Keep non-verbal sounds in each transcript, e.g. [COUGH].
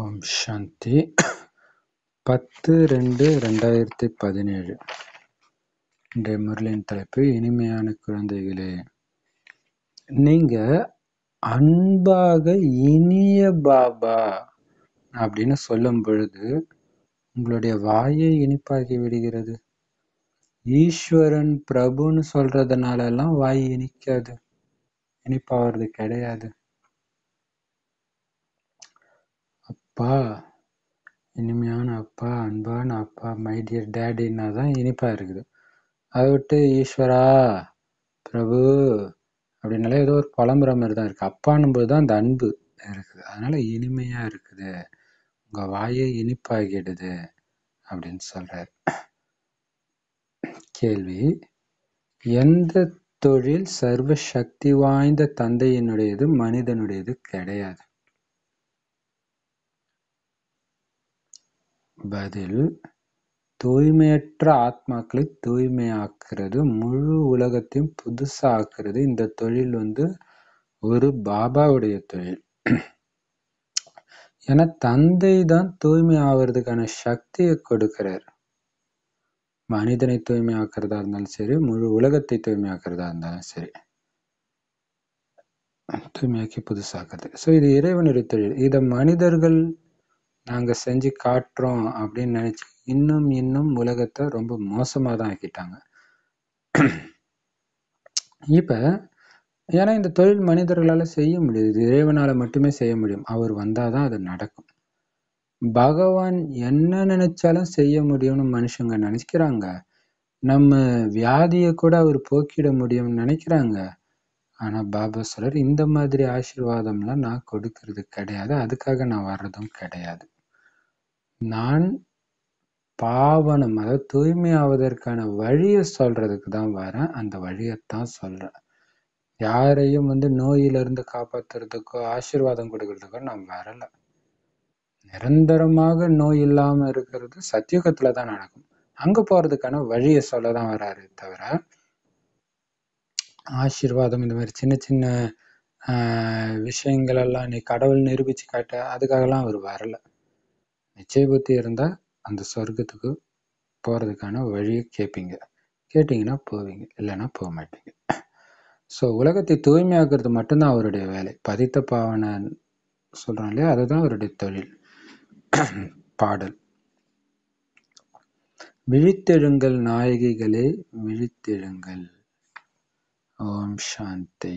ஓம் சாந்தி பத்து ரெண்டு ரெண்டாயிரத்தி பதினேழு இன்றைய முரளியின் தலைப்பு இனிமையான குழந்தைகளே நீங்கள் அன்பாக இனிய பாபா அப்படின்னு சொல்லும் பொழுது உங்களுடைய வாயை இனிப்பாகி விடுகிறது ஈஸ்வரன் பிரபுன்னு சொல்றதுனால எல்லாம் வாய் இனிக்காது இனிப்பாகிறது கிடையாது அப்பா இனிமையான அப்பா அன்பான அப்பா மை டேடின்னா தான் இனிப்பாக இருக்குது அதை விட்டு ஈஸ்வரா பிரபு அப்படின்னாலே ஏதோ ஒரு புலம்புற மாதிரி தான் இருக்குது அப்பான்னும் போது தான் அந்த அன்பு இருக்குது அதனால் இனிமையாக இருக்குது உங்கள் வாயை இனிப்பாகிடுது அப்படின்னு சொல்கிறார் கேள்வி எந்த தொழில் சர்வ சக்தி வாய்ந்த தந்தையினுடையது மனிதனுடையது கிடையாது பதில் தூய்மையற்ற ஆத்மாக்களை தூய்மையாக்குறது முழு உலகத்தையும் புதுசாக்குறது இந்த தொழில் வந்து ஒரு பாபாவுடைய தொழில் ஏன்னா [CLEARS THROAT] தந்தை தான் தூய்மை ஆவறதுக்கான சக்தியை கொடுக்கிறார் மனிதனை தூய்மை ஆக்குறதா இருந்தாலும் சரி முழு உலகத்தை தூய்மை ஆக்குறதா இருந்தாலும் சரி தூய்மையாக்கி புதுசாக்குறது ஸோ இது இறைவனுடைய தொழில் இதை மனிதர்கள் நாங்கள் செஞ்சு காட்டுறோம் அப்படின்னு நினச்சி இன்னும் இன்னும் உலகத்தை ரொம்ப மோசமாக தான் ஆக்கிட்டாங்க இப்போ ஏன்னா இந்த தொழில் மனிதர்களால் செய்ய முடியுது இறைவனால் மட்டுமே செய்ய முடியும் அவர் வந்தால் தான் அது நடக்கும் பகவான் என்ன நினைச்சாலும் செய்ய முடியும்னு மனுஷங்க நினைக்கிறாங்க நம்ம வியாதியை கூட அவர் போக்கிட முடியும்னு நினைக்கிறாங்க ஆனால் பாபா சொல்கிறார் இந்த மாதிரி ஆசீர்வாதம்லாம் நான் கொடுக்கறது கிடையாது அதுக்காக நான் வர்றதும் கிடையாது நான் பாவனம் அதாவது தூய்மையாவதற்கான வழியை சொல்றதுக்கு தான் வரேன் அந்த வழியைத்தான் சொல்கிறேன் யாரையும் வந்து நோயிலிருந்து காப்பாத்துறதுக்கோ ஆசீர்வாதம் கொடுக்கறதுக்கோ நான் வரலை நிரந்தரமாக நோய் இல்லாமல் இருக்கிறது சத்தியுகத்தில் தான் நடக்கும் அங்கே போகிறதுக்கான வழியை சொல்ல தான் வராரு தவிர ஆசீர்வாதம் இந்த மாதிரி சின்ன சின்ன விஷயங்களெல்லாம் நீ கடவுள் நிரூபித்து காட்ட அதுக்காகலாம் அவர் வரல நிச்சய புத்தி இருந்தால் அந்த சொர்க்கத்துக்கு போகிறதுக்கான வழியை கேட்பீங்க கேட்டிங்கன்னா போவீங்க இல்லைன்னா போக மாட்டீங்க ஸோ உலகத்தை தூய்மையாக்குறது மட்டும்தான் அவருடைய வேலை பதித்த பாவனை சொல்கிறோம் இல்லையா அதுதான் அவருடைய தொழில் பாடல் விழித்தெழுங்கள் நாயகிகளே விழித்தெழுங்கள் ஓம் சாந்தி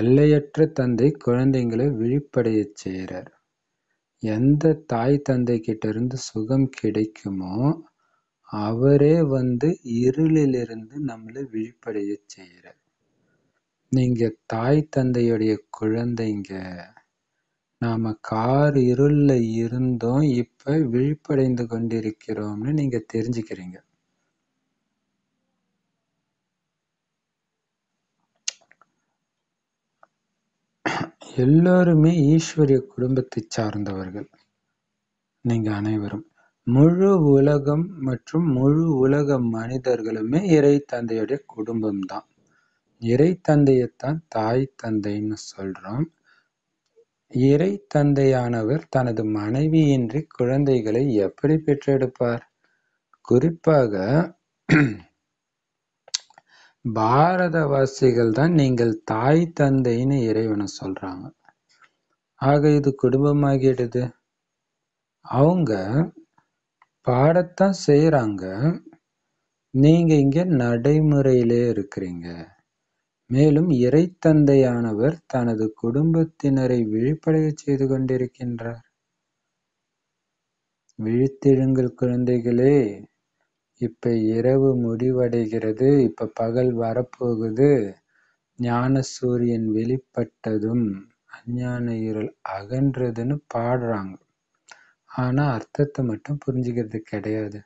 எல்லையற்ற தந்தை குழந்தைங்களை விழிப்படைய செய்கிறார் எந்த தாய் தந்தை கிட்ட இருந்து சுகம் கிடைக்குமோ அவரே வந்து இருளிலிருந்து நம்மளை விழிப்படைய செய்கிறார் நீங்க தாய் தந்தையுடைய குழந்தைங்க நாம கார் இருளில் இருந்தோம் இப்ப விழிப்படைந்து கொண்டிருக்கிறோம்னு நீங்க தெரிஞ்சுக்கிறீங்க எல்லோருமே ஈஸ்வரிய குடும்பத்தை சார்ந்தவர்கள் நீங்கள் அனைவரும் முழு உலகம் மற்றும் முழு உலக மனிதர்களுமே இறை தந்தையுடைய குடும்பம்தான் இறை தந்தையைத்தான் தாய் தந்தைன்னு சொல்கிறோம் இறை தந்தையானவர் தனது மனைவியின்றி குழந்தைகளை எப்படி பெற்றெடுப்பார் குறிப்பாக பாரதவாசிகள் தான் நீங்கள் தாய் தந்தைன்னு இறைவனை சொல்கிறாங்க ஆக இது குடும்பமாகிடுது அவங்க பாடத்தான் செய்கிறாங்க நீங்கள் இங்கே நடைமுறையிலே இருக்கிறீங்க மேலும் இறைத்தந்தையானவர் தனது குடும்பத்தினரை விழிப்படைய செய்து கொண்டிருக்கின்றார் விழித்தெழுங்கள் குழந்தைகளே இப்போ இரவு முடிவடைகிறது இப்போ பகல் வரப்போகுது ஞான சூரியன் வெளிப்பட்டதும் அஞ்ஞான இருள் அகன்றதுன்னு பாடுறாங்க ஆனால் அர்த்தத்தை மட்டும் புரிஞ்சுக்கிறது கிடையாது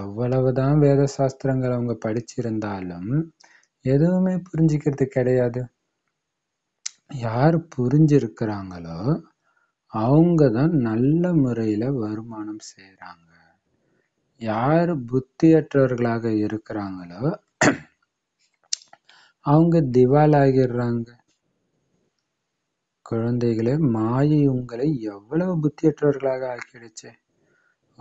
எவ்வளவுதான் வேத சாஸ்திரங்கள் அவங்க படிச்சிருந்தாலும் எதுவுமே புரிஞ்சுக்கிறது கிடையாது யார் புரிஞ்சிருக்கிறாங்களோ அவங்க தான் நல்ல முறையில் வருமானம் செய்கிறாங்க யார் புத்தியற்றவர்களாக இருக்கிறாங்களோ அவங்க திவால் ஆகிடுறாங்க குழந்தைகளே மாயை உங்களை எவ்வளவு புத்தியற்றவர்களாக ஆக்கிடுச்சு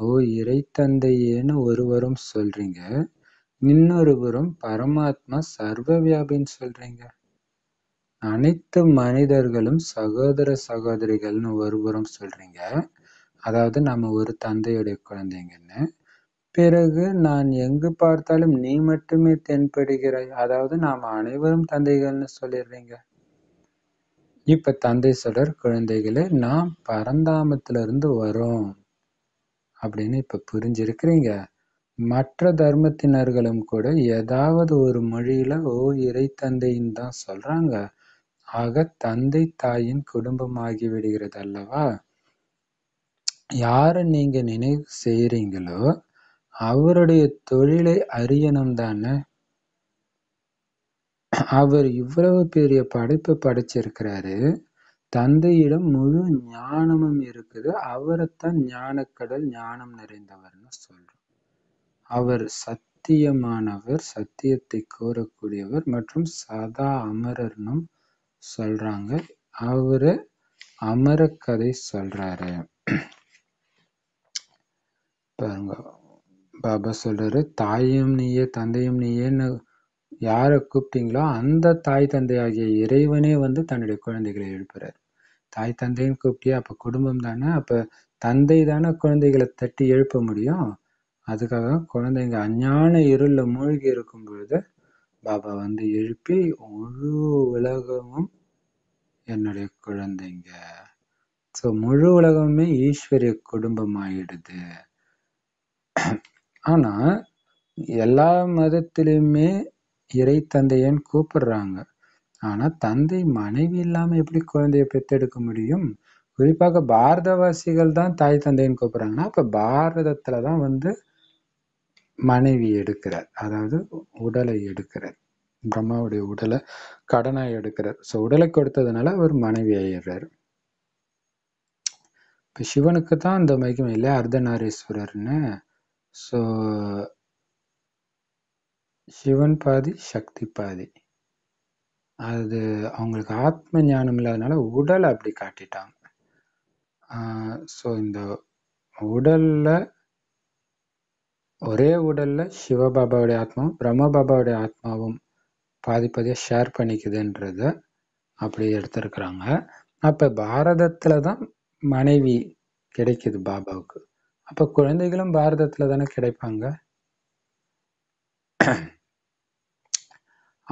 ஓ இறைத்தந்தையேன்னு ஒருவரும் சொல்றீங்க இன்னொருவரும் பரமாத்மா சர்வ வியாபின்னு சொல்றீங்க அனைத்து மனிதர்களும் சகோதர சகோதரிகள்னு ஒருபுறம் சொல்றீங்க அதாவது நம்ம ஒரு தந்தையுடைய குழந்தைங்கன்னு பிறகு நான் எங்கு பார்த்தாலும் நீ மட்டுமே தென்படுகிறாய் அதாவது நாம் அனைவரும் தந்தைகள்னு சொல்லிடுறீங்க இப்ப தந்தை சொல்ற குழந்தைகளே நாம் பரந்தாமத்துல இருந்து வரோம் அப்படின்னு இப்ப புரிஞ்சிருக்கிறீங்க மற்ற தர்மத்தினர்களும் கூட ஏதாவது ஒரு மொழியில ஓ இறை தந்தைன்னு தான் சொல்றாங்க ஆக தந்தை தாயின் குடும்பமாகி ஆகிவிடுகிறது அல்லவா யாரை நீங்க நினைவு செய்யறீங்களோ அவருடைய தொழிலை அறியணும் தானே அவர் இவ்வளவு பெரிய படைப்பு படைச்சிருக்கிறாரு தந்தையிடம் முழு ஞானமும் இருக்குது அவரைத்தான் ஞானக்கடல் ஞானம் நிறைந்தவர்னு சொல்றோம் அவர் சத்தியமானவர் சத்தியத்தை கூறக்கூடியவர் மற்றும் சதா அமரர்னும் சொல்றாங்க அவரு அமர கதை சொல்றாரு பாருங்க பாபா சொல்கிறாரு தாயும் நீயே தந்தையும் நீயேன்னு யாரை கூப்பிட்டீங்களோ அந்த தாய் தந்தையாகிய இறைவனே வந்து தன்னுடைய குழந்தைகளை எழுப்புறார் தாய் தந்தையும் கூப்பிட்டியா அப்போ குடும்பம் தானே அப்போ தந்தை தானே குழந்தைகளை தட்டி எழுப்ப முடியும் அதுக்காக குழந்தைங்க அஞ்ஞான இருளில் மூழ்கி இருக்கும் பொழுது பாபா வந்து எழுப்பி முழு உலகமும் என்னுடைய குழந்தைங்க ஸோ முழு உலகமுமே ஈஸ்வரிய குடும்பம் ஆயிடுது ஆனால் எல்லா மதத்திலையுமே இறை தந்தையன்னு கூப்பிடுறாங்க ஆனால் தந்தை மனைவி இல்லாமல் எப்படி குழந்தையை பெற்றெடுக்க முடியும் குறிப்பாக பாரதவாசிகள் தான் தாய் தந்தைன்னு கூப்பிட்றாங்கன்னா அப்போ பாரதத்தில் தான் வந்து மனைவி எடுக்கிறார் அதாவது உடலை எடுக்கிறார் பிரம்மாவுடைய உடலை கடனாக எடுக்கிறார் ஸோ உடலை கொடுத்ததுனால அவர் மனைவி ஆயிடுறாரு இப்போ சிவனுக்கு தான் அந்த மகிமை இல்லை அர்த்தநாரீஸ்வரர்னு ஸோ சிவன் பாதி சக்தி பாதி அது அவங்களுக்கு ஆத்ம ஞானம் இல்லாதனால உடலை அப்படி காட்டிட்டாங்க ஸோ இந்த உடலில் ஒரே உடலில் சிவபாபாவுடைய ஆத்மாவும் பிரம்மபாபாவுடைய ஆத்மாவும் பாதி பாதியாக ஷேர் பண்ணிக்குதுன்றத அப்படி எடுத்திருக்கிறாங்க அப்போ பாரதத்தில் தான் மனைவி கிடைக்குது பாபாவுக்கு அப்போ குழந்தைகளும் பாரதத்தில் தானே கிடைப்பாங்க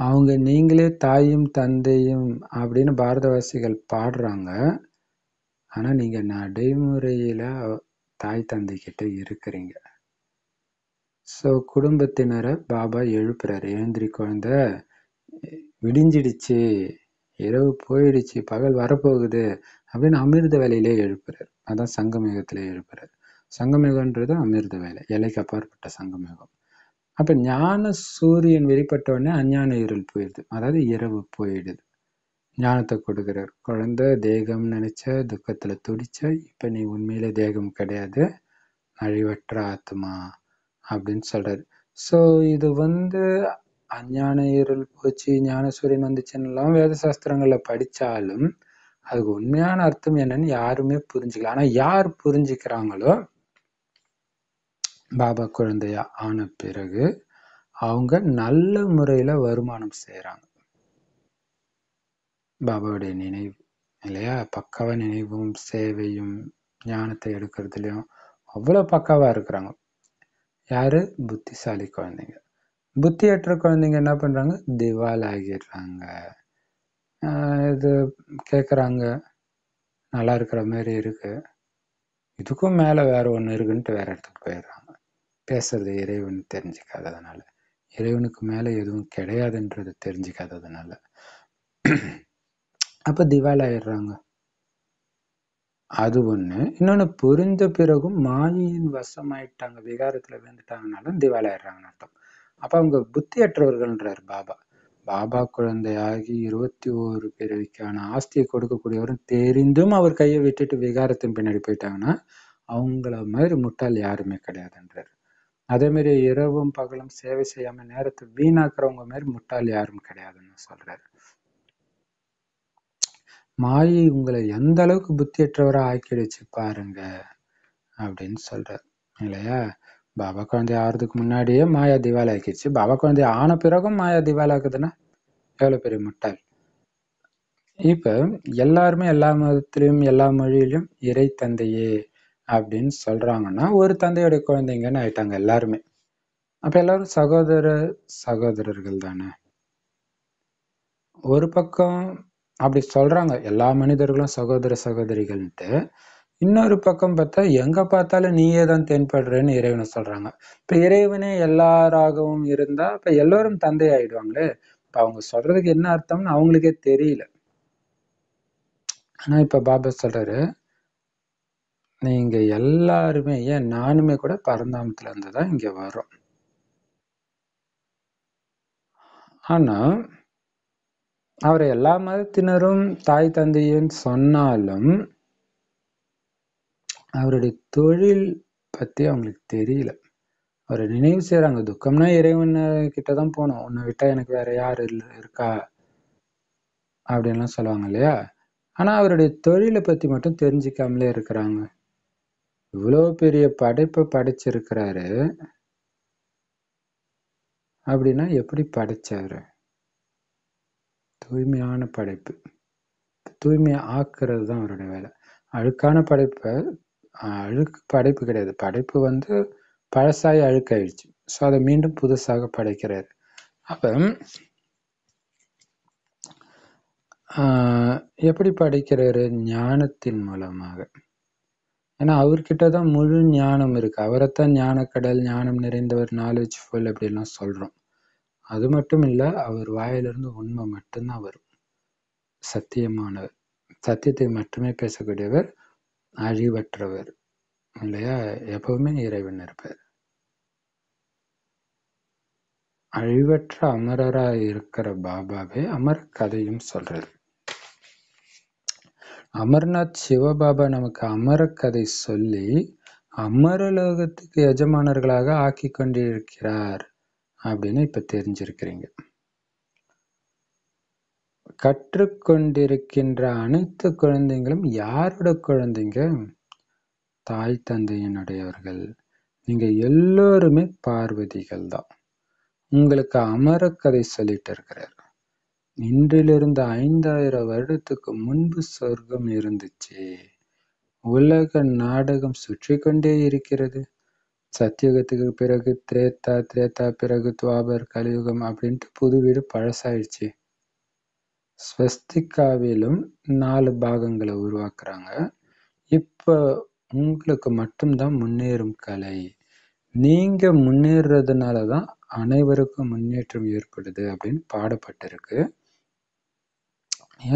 அவங்க நீங்களே தாயும் தந்தையும் அப்படின்னு பாரதவாசிகள் பாடுறாங்க ஆனால் நீங்கள் நடைமுறையில் தாய் தந்தை கிட்ட இருக்கிறீங்க ஸோ குடும்பத்தினரை பாபா எழுப்புறாரு எழுந்திரி குழந்த விடிஞ்சிடுச்சு இரவு போயிடுச்சு பகல் வரப்போகுது அப்படின்னு அமிர்த வேலையிலே எழுப்புறாரு அதான் சங்கமேகத்திலே எழுப்புறாரு சங்கமேகன்றது அமிர்த வேலை எலைக்கு அப்பாற்பட்ட சங்கமேகம் அப்போ ஞான சூரியன் வெளிப்பட்ட உடனே அஞ்ஞான இருள் போயிடுது அதாவது இரவு போயிடுது ஞானத்தை கொடுக்குறார் குழந்த தேகம் நினைச்ச துக்கத்துல துடிச்ச இப்போ நீ உண்மையில தேகம் கிடையாது அழிவற்ற ஆத்மா அப்படின்னு சொல்றாரு ஸோ இது வந்து அஞ்ஞான இருள் போச்சு ஞான சூரியன் வந்துச்சுன்னெல்லாம் வேத சாஸ்திரங்கள்ல படிச்சாலும் அதுக்கு உண்மையான அர்த்தம் என்னன்னு யாருமே புரிஞ்சுக்கல ஆனா யார் புரிஞ்சுக்கிறாங்களோ பாபா குழந்தையா ஆன பிறகு அவங்க நல்ல முறையில் வருமானம் செய்கிறாங்க பாபாவுடைய நினைவு இல்லையா பக்காவாக நினைவும் சேவையும் ஞானத்தை எடுக்கிறதுலையும் அவ்வளோ பக்காவாக இருக்கிறாங்க யார் புத்திசாலி குழந்தைங்க புத்தியற்ற குழந்தைங்க என்ன பண்ணுறாங்க திவால் ஆகிடுறாங்க இது கேட்குறாங்க நல்லா இருக்கிற மாதிரி இருக்குது இதுக்கும் மேலே வேறு ஒன்று இருக்குன்ட்டு வேறு இடத்துக்கு போயிடுறாங்க பேசுறது இறைவன் தெரிஞ்சுக்காததுனால இறைவனுக்கு மேலே எதுவும் கிடையாதுன்றது தெரிஞ்சுக்காததுனால [CLEARS THROAT] அப்போ ஆயிடுறாங்க அது ஒன்று இன்னொன்று புரிஞ்ச பிறகும் மாயின் வசமாயிட்டாங்க விகாரத்தில் விழுந்துட்டாங்கனாலும் ஆயிடுறாங்கன்னு அர்த்தம் அப்போ அவங்க புத்தியற்றவர்கள்ன்றார் பாபா பாபா குழந்தையாகி இருபத்தி ஓரு பிறவிக்கான ஆஸ்தியை கொடுக்கக்கூடியவரும் தெரிந்தும் அவர் கையை விட்டுட்டு விகாரத்தின் பின்னாடி போயிட்டாங்கன்னா அவங்கள மாதிரி முட்டாள் யாருமே கிடையாதுன்றார் அதே மாதிரி இரவும் பகலும் சேவை செய்யாம நேரத்தை வீணாக்குறவங்க மாதிரி முட்டாள் யாரும் கிடையாதுன்னு சொல்றாரு மாயை உங்களை எந்த அளவுக்கு புத்தியற்றவரா ஆக்கிடுச்சு பாருங்க அப்படின்னு சொல்கிறார் இல்லையா பாபா குழந்தை ஆறுறதுக்கு முன்னாடியே மாயா திவால் ஆக்கிடுச்சு பாபா குழந்தை ஆன பிறகும் மாயா திவால் ஆக்குதுன்னா எவ்வளோ பெரிய முட்டாள் இப்போ எல்லாருமே எல்லா மதத்திலையும் எல்லா மொழியிலும் இறை தந்தையே அப்படின்னு சொல்கிறாங்கன்னா ஒரு தந்தையுடைய குழந்தைங்கன்னு ஆயிட்டாங்க எல்லாருமே அப்போ எல்லாரும் சகோதர சகோதரர்கள் தானே ஒரு பக்கம் அப்படி சொல்கிறாங்க எல்லா மனிதர்களும் சகோதர சகோதரிகள்ன்ட்டு இன்னொரு பக்கம் பார்த்தா எங்கே பார்த்தாலும் நீயே தான் தென்படுறேன்னு இறைவனை சொல்கிறாங்க இப்போ இறைவனே எல்லாராகவும் இருந்தால் இப்போ எல்லோரும் தந்தை ஆயிடுவாங்களே இப்போ அவங்க சொல்கிறதுக்கு என்ன அர்த்தம்னு அவங்களுக்கே தெரியல ஆனால் இப்போ பாபா சொல்கிறாரு நீங்க எல்லாருமே ஏன் நானுமே கூட பரந்தாமத்துலேருந்து தான் இங்கே வரோம். ஆனா, அவரை எல்லா மதத்தினரும் தாய் தந்தையன்னு சொன்னாலும், அவருடைய தொழில் பத்தி அவங்களுக்கு தெரியல. அவரை நினைவு செய்யறாங்க துக்கம்னா கிட்ட தான் போனோம் உன்னை விட்டா எனக்கு வேற யார் இல் இருக்கா?" அப்படின்லாம் சொல்லுவாங்க இல்லையா? ஆனா, அவருடைய தொழிலை பத்தி மட்டும் தெரிஞ்சுக்காமலே இருக்கிறாங்க இவ்வளோ பெரிய படைப்பை படைச்சிருக்கிறாரு அப்படின்னா எப்படி படைச்சாரு தூய்மையான படைப்பு தூய்மையை ஆக்குறது தான் அவருடைய வேலை அழுக்கான படைப்பை அழுக்கு படைப்பு கிடையாது படைப்பு வந்து பழசாகி அழுக்காயிடுச்சு ஸோ அதை மீண்டும் புதுசாக படைக்கிறார் அப்போ எப்படி படைக்கிறாரு ஞானத்தின் மூலமாக ஏன்னா அவர்கிட்ட தான் முழு ஞானம் இருக்குது அவரைத்தான் ஞானக்கடல் ஞானம் நிறைந்தவர் நாலேஜ் ஃபுல் அப்படிலாம் சொல்கிறோம் அது மட்டும் இல்லை அவர் வாயிலிருந்து உண்மை மட்டும்தான் வரும் சத்தியமானவர் சத்தியத்தை மட்டுமே பேசக்கூடியவர் அழிவற்றவர் இல்லையா எப்பவுமே இறைவன் இருப்பார் அழிவற்ற அமரராக இருக்கிற பாபாவே அமர கதையும் சொல்றது அமர்நாத் சிவபாபா நமக்கு அமரக்கதை சொல்லி அமரலோகத்துக்கு எஜமானர்களாக ஆக்கி கொண்டிருக்கிறார் அப்படின்னு இப்போ தெரிஞ்சிருக்கிறீங்க கற்றுக்கொண்டிருக்கின்ற அனைத்து குழந்தைங்களும் யாரோட குழந்தைங்க தாய் தந்தையினுடையவர்கள் நீங்கள் எல்லோருமே பார்வதிகள் தான் உங்களுக்கு அமரக்கதை சொல்லிட்டு இருக்கிறார் இன்றிலிருந்து ஐந்தாயிரம் வருடத்துக்கு முன்பு சொர்க்கம் இருந்துச்சு உலக நாடகம் சுற்றி கொண்டே இருக்கிறது சத்தியுகத்துக்கு பிறகு திரேத்தா திரேத்தா பிறகு துவாபர் கலியுகம் அப்படின்ட்டு புது வீடு பழசாயிடுச்சு ஸ்வஸ்திகாவிலும் நாலு பாகங்களை உருவாக்குறாங்க இப்போ உங்களுக்கு மட்டும்தான் முன்னேறும் கலை நீங்கள் முன்னேறுறதுனால தான் அனைவருக்கும் முன்னேற்றம் ஏற்படுது அப்படின்னு பாடப்பட்டிருக்கு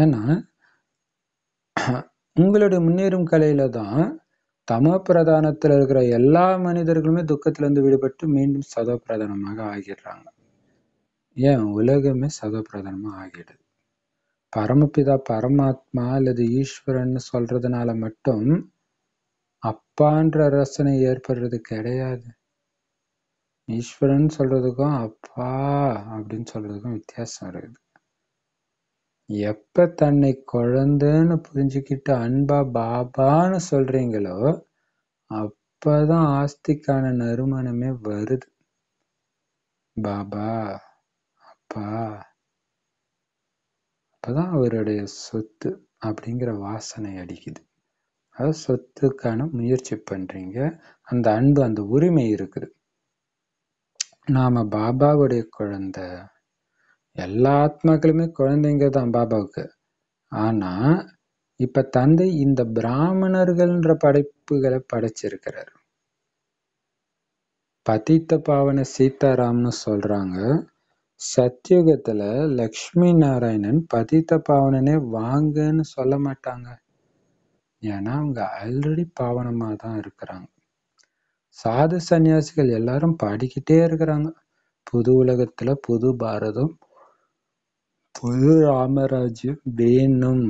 ஏன்னா உங்களுடைய முன்னேறும் கலையில் தான் தம பிரதானத்தில் இருக்கிற எல்லா மனிதர்களுமே துக்கத்திலேருந்து விடுபட்டு மீண்டும் சத பிரதானமாக ஆகிடுறாங்க ஏன் உலகமே சத பிரதானமாக ஆகிடுது பரமபிதா பரமாத்மா அல்லது ஈஸ்வரன் சொல்றதுனால மட்டும் அப்பான்ற ரசனை ஏற்படுறது கிடையாது ஈஸ்வரன் சொல்றதுக்கும் அப்பா அப்படின்னு சொல்றதுக்கும் வித்தியாசம் இருக்குது எப்ப தன்னை குழந்தைன்னு புரிஞ்சுக்கிட்டு அன்பா பாபான்னு சொல்றீங்களோ, அப்பதான் ஆஸ்திக்கான நறுமணமே வருது. பாபா, அப்பா அப்பதான் அவருடைய சொத்து அப்படிங்கிற வாசனை அடிக்குது. அதாவது சொத்துக்கான முயற்சி பண்றீங்க. அந்த அன்பு, அந்த உரிமை இருக்குது. நாம பாபாவுடைய குழந்தை எல்லா ஆத்மாக்களுமே குழந்தைங்க தான் பாபாவுக்கு ஆனால் இப்போ தந்தை இந்த பிராமணர்கள்ன்ற படைப்புகளை படைச்சிருக்கிறார் பதித்த பாவன சீதாராம்னு சொல்கிறாங்க சத்யுகத்தில் லக்ஷ்மி நாராயணன் பதித்த பாவனனே வாங்கன்னு சொல்ல மாட்டாங்க ஏன்னா அவங்க ஆல்ரெடி பாவனமாக தான் இருக்கிறாங்க சாது சன்னியாசிகள் எல்லாரும் பாடிக்கிட்டே இருக்கிறாங்க புது உலகத்தில் புது பாரதம் பொது ராமராஜ்யம் வேணும்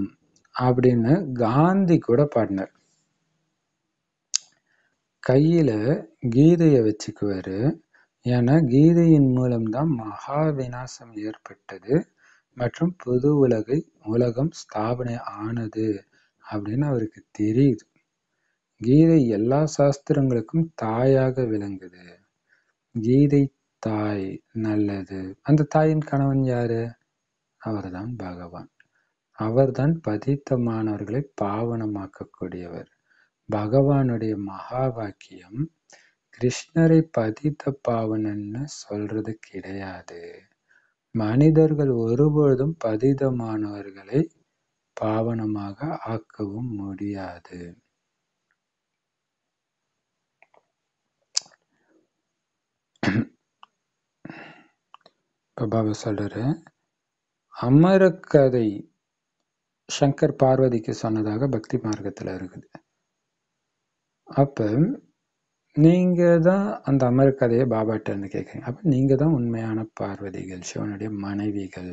அப்படின்னு காந்தி கூட பாடினார் கையில் கீதையை வச்சுக்குவார் ஏன்னா கீதையின் மூலம்தான் மகா விநாசம் ஏற்பட்டது மற்றும் புது உலகை உலகம் ஸ்தாபனை ஆனது அப்படின்னு அவருக்கு தெரியுது கீதை எல்லா சாஸ்திரங்களுக்கும் தாயாக விளங்குது கீதை தாய் நல்லது அந்த தாயின் கணவன் யாரு அவர்தான் பகவான். அவர்தான் பதித்தமானவர்களை பாவனமாக்கக்கூடியவர். பகவானுடைய மகா வாக்கியம் கிருஷ்ணரை பதித்த பாவனன்னு சொல்றது கிடையாது. மனிதர்கள் ஒருபொழுதும் பதிதமானவர்களை பாவனமாக ஆக்கவும் முடியாது. இப்போ பாபா சொல்றாரு அமரக்கதை சங்கர் பார்வதிக்கு சொன்னதாக பக்தி மார்க்கத்தில் இருக்குது அப்போ நீங்கள் தான் அந்த அமரக்கதையை பாபாட்டேருந்து கேட்குறீங்க அப்போ நீங்கள் தான் உண்மையான பார்வதிகள் சிவனுடைய மனைவிகள்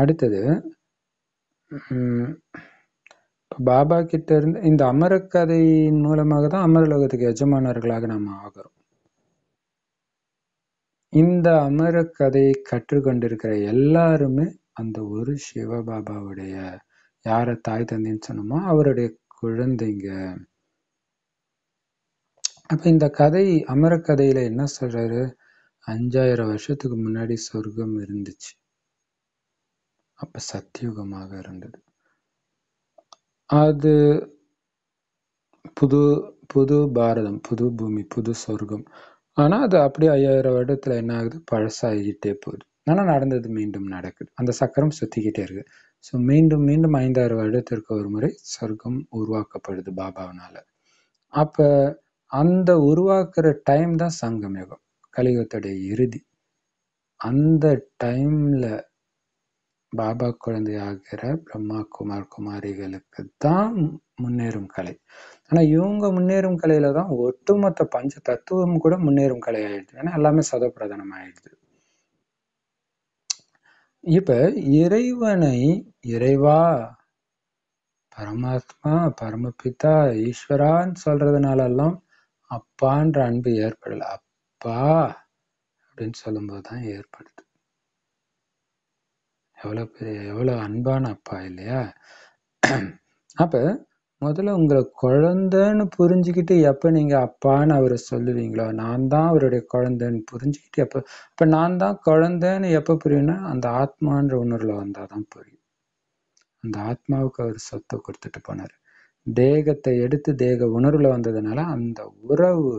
அடுத்தது பாபா கிட்ட இருந்து இந்த அமரக்கதையின் மூலமாக தான் அமரலோகத்துக்கு எஜமானர்களாக நாம் ஆகிறோம் இந்த அமர கதையை கற்றுக்கொண்டிருக்கிற எல்லாருமே அந்த ஒரு சிவபாபாவுடைய யார தாய் தந்தின்னு சொன்னோமோ அவருடைய குழந்தைங்க அப்ப இந்த கதை அமர கதையில என்ன சொல்றாரு அஞ்சாயிரம் வருஷத்துக்கு முன்னாடி சொர்க்கம் இருந்துச்சு அப்ப சத்தியுகமாக இருந்தது அது புது புது பாரதம் புது பூமி புது சொர்க்கம் ஆனால் அது அப்படியே ஐயாயிரம் வருடத்தில் என்ன ஆகுது பழசாகிட்டே போகுது ஆனால் நடந்தது மீண்டும் நடக்குது அந்த சக்கரம் சுற்றிக்கிட்டே இருக்குது ஸோ மீண்டும் மீண்டும் ஐந்தாயிரம் வருடத்திற்கு ஒரு முறை சொர்க்கம் உருவாக்கப்படுது பாபாவனால் அப்போ அந்த உருவாக்குற டைம் தான் சங்கம் யுகம் கலியுகத்துடைய இறுதி அந்த டைமில் பாபா குழந்தையாகிற பிரம்மா குமார் குமாரிகளுக்கு தான் முன்னேறும் கலை ஆனால் இவங்க முன்னேறும் கலையில தான் ஒட்டுமொத்த பஞ்ச தத்துவம் கூட முன்னேறும் கலை ஆயிடுது ஏன்னா எல்லாமே பிரதானம் ஆயிடுது இப்ப இறைவனை இறைவா பரமாத்மா பரமபிதா ஈஸ்வரான்னு சொல்றதுனால எல்லாம் அப்பான்ற அன்பு ஏற்படல அப்பா அப்படின்னு சொல்லும்போது தான் ஏற்படுது எவ்வளோ பெரிய எவ்வளோ அன்பான அப்பா இல்லையா அப்போ முதல்ல உங்களை குழந்தைன்னு புரிஞ்சுக்கிட்டு எப்போ நீங்கள் அப்பான்னு அவரை சொல்லுவீங்களோ நான் தான் அவருடைய குழந்தைன்னு புரிஞ்சுக்கிட்டு எப்போ இப்போ நான் தான் குழந்தைன்னு எப்போ புரியும்னா அந்த ஆத்மான்ற உணர்வில் வந்தால் தான் புரியும் அந்த ஆத்மாவுக்கு அவர் சொத்தை கொடுத்துட்டு போனார் தேகத்தை எடுத்து தேக உணர்வில் வந்ததுனால அந்த உறவு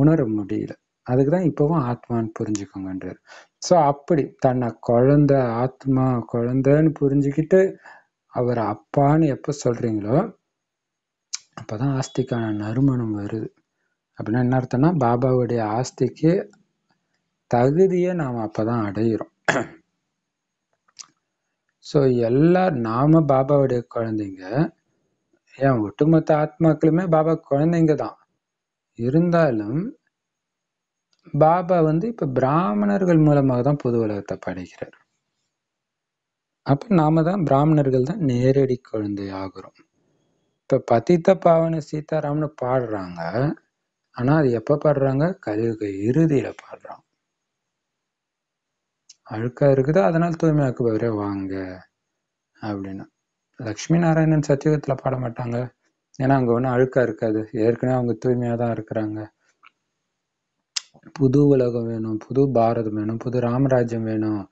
உணர முடியல அதுக்கு தான் இப்போவும் ஆத்மான்னு புரிஞ்சுக்கோங்கன்றார் ஸோ அப்படி தன்னை குழந்த ஆத்மா குழந்தைன்னு புரிஞ்சுக்கிட்டு அவர் அப்பான்னு எப்போ சொல்கிறீங்களோ அப்போ தான் ஆஸ்திக்கான நறுமணம் வருது அப்படின்னா என்ன அர்த்தம்னா பாபாவுடைய ஆஸ்திக்கு தகுதியை நாம் அப்போ தான் அடையிறோம் ஸோ [CLEARS THROAT] எல்லா நாம் பாபாவுடைய குழந்தைங்க ஏன் ஒட்டுமொத்த ஆத்மாக்களுமே பாபா குழந்தைங்க தான் இருந்தாலும் பாபா வந்து இப்போ பிராமணர்கள் மூலமாக தான் புது உலகத்தை படைக்கிறார் அப்போ நாம தான் பிராமணர்கள் தான் நேரடி குழந்தை ஆகிறோம் இப்போ பதித்த பாவன சீதாராம்னு பாடுறாங்க ஆனால் அது எப்போ பாடுறாங்க கலியுக இறுதியில் பாடுறாங்க அழுக்காக இருக்குது அதனால் தூய்மையாக்குபவரே வாங்க அப்படின்னா லக்ஷ்மி நாராயணன் சத்தியுகத்தில் பாட மாட்டாங்க ஏன்னா அங்கே ஒன்றும் அழுக்காக இருக்காது ஏற்கனவே அவங்க தூய்மையாக தான் இருக்கிறாங்க புது உலகம் வேணும் புது பாரதம் வேணும் புது ராமராஜ்யம் வேணும்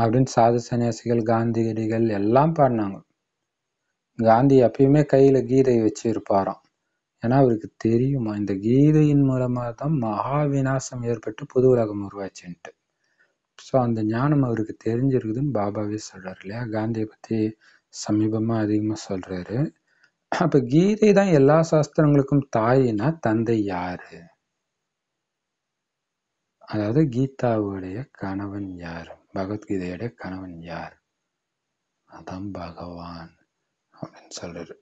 அப்படின்னு சாத சன்னியாசிகள் காந்தியடிகள் எல்லாம் பாடினாங்க காந்தி எப்பயுமே கையில் கீதையை வச்சு இருப்பாராம் ஏன்னா அவருக்கு தெரியுமா இந்த கீதையின் மூலமாக தான் மகா விநாசம் ஏற்பட்டு புது உலகம் உருவாச்சுன்ட்டு ஸோ அந்த ஞானம் அவருக்கு தெரிஞ்சிருக்குதுன்னு பாபாவே சொல்கிறார் இல்லையா காந்தியை பற்றி சமீபமாக அதிகமாக சொல்கிறாரு அப்போ கீதை தான் எல்லா சாஸ்திரங்களுக்கும் தாயினா தந்தை யாரு அதாவது கீதாவுடைய கணவன் யாரு பகவத்கீதையோட கணவன் யார் அதான் பகவான் அப்படின்னு சொல்றாரு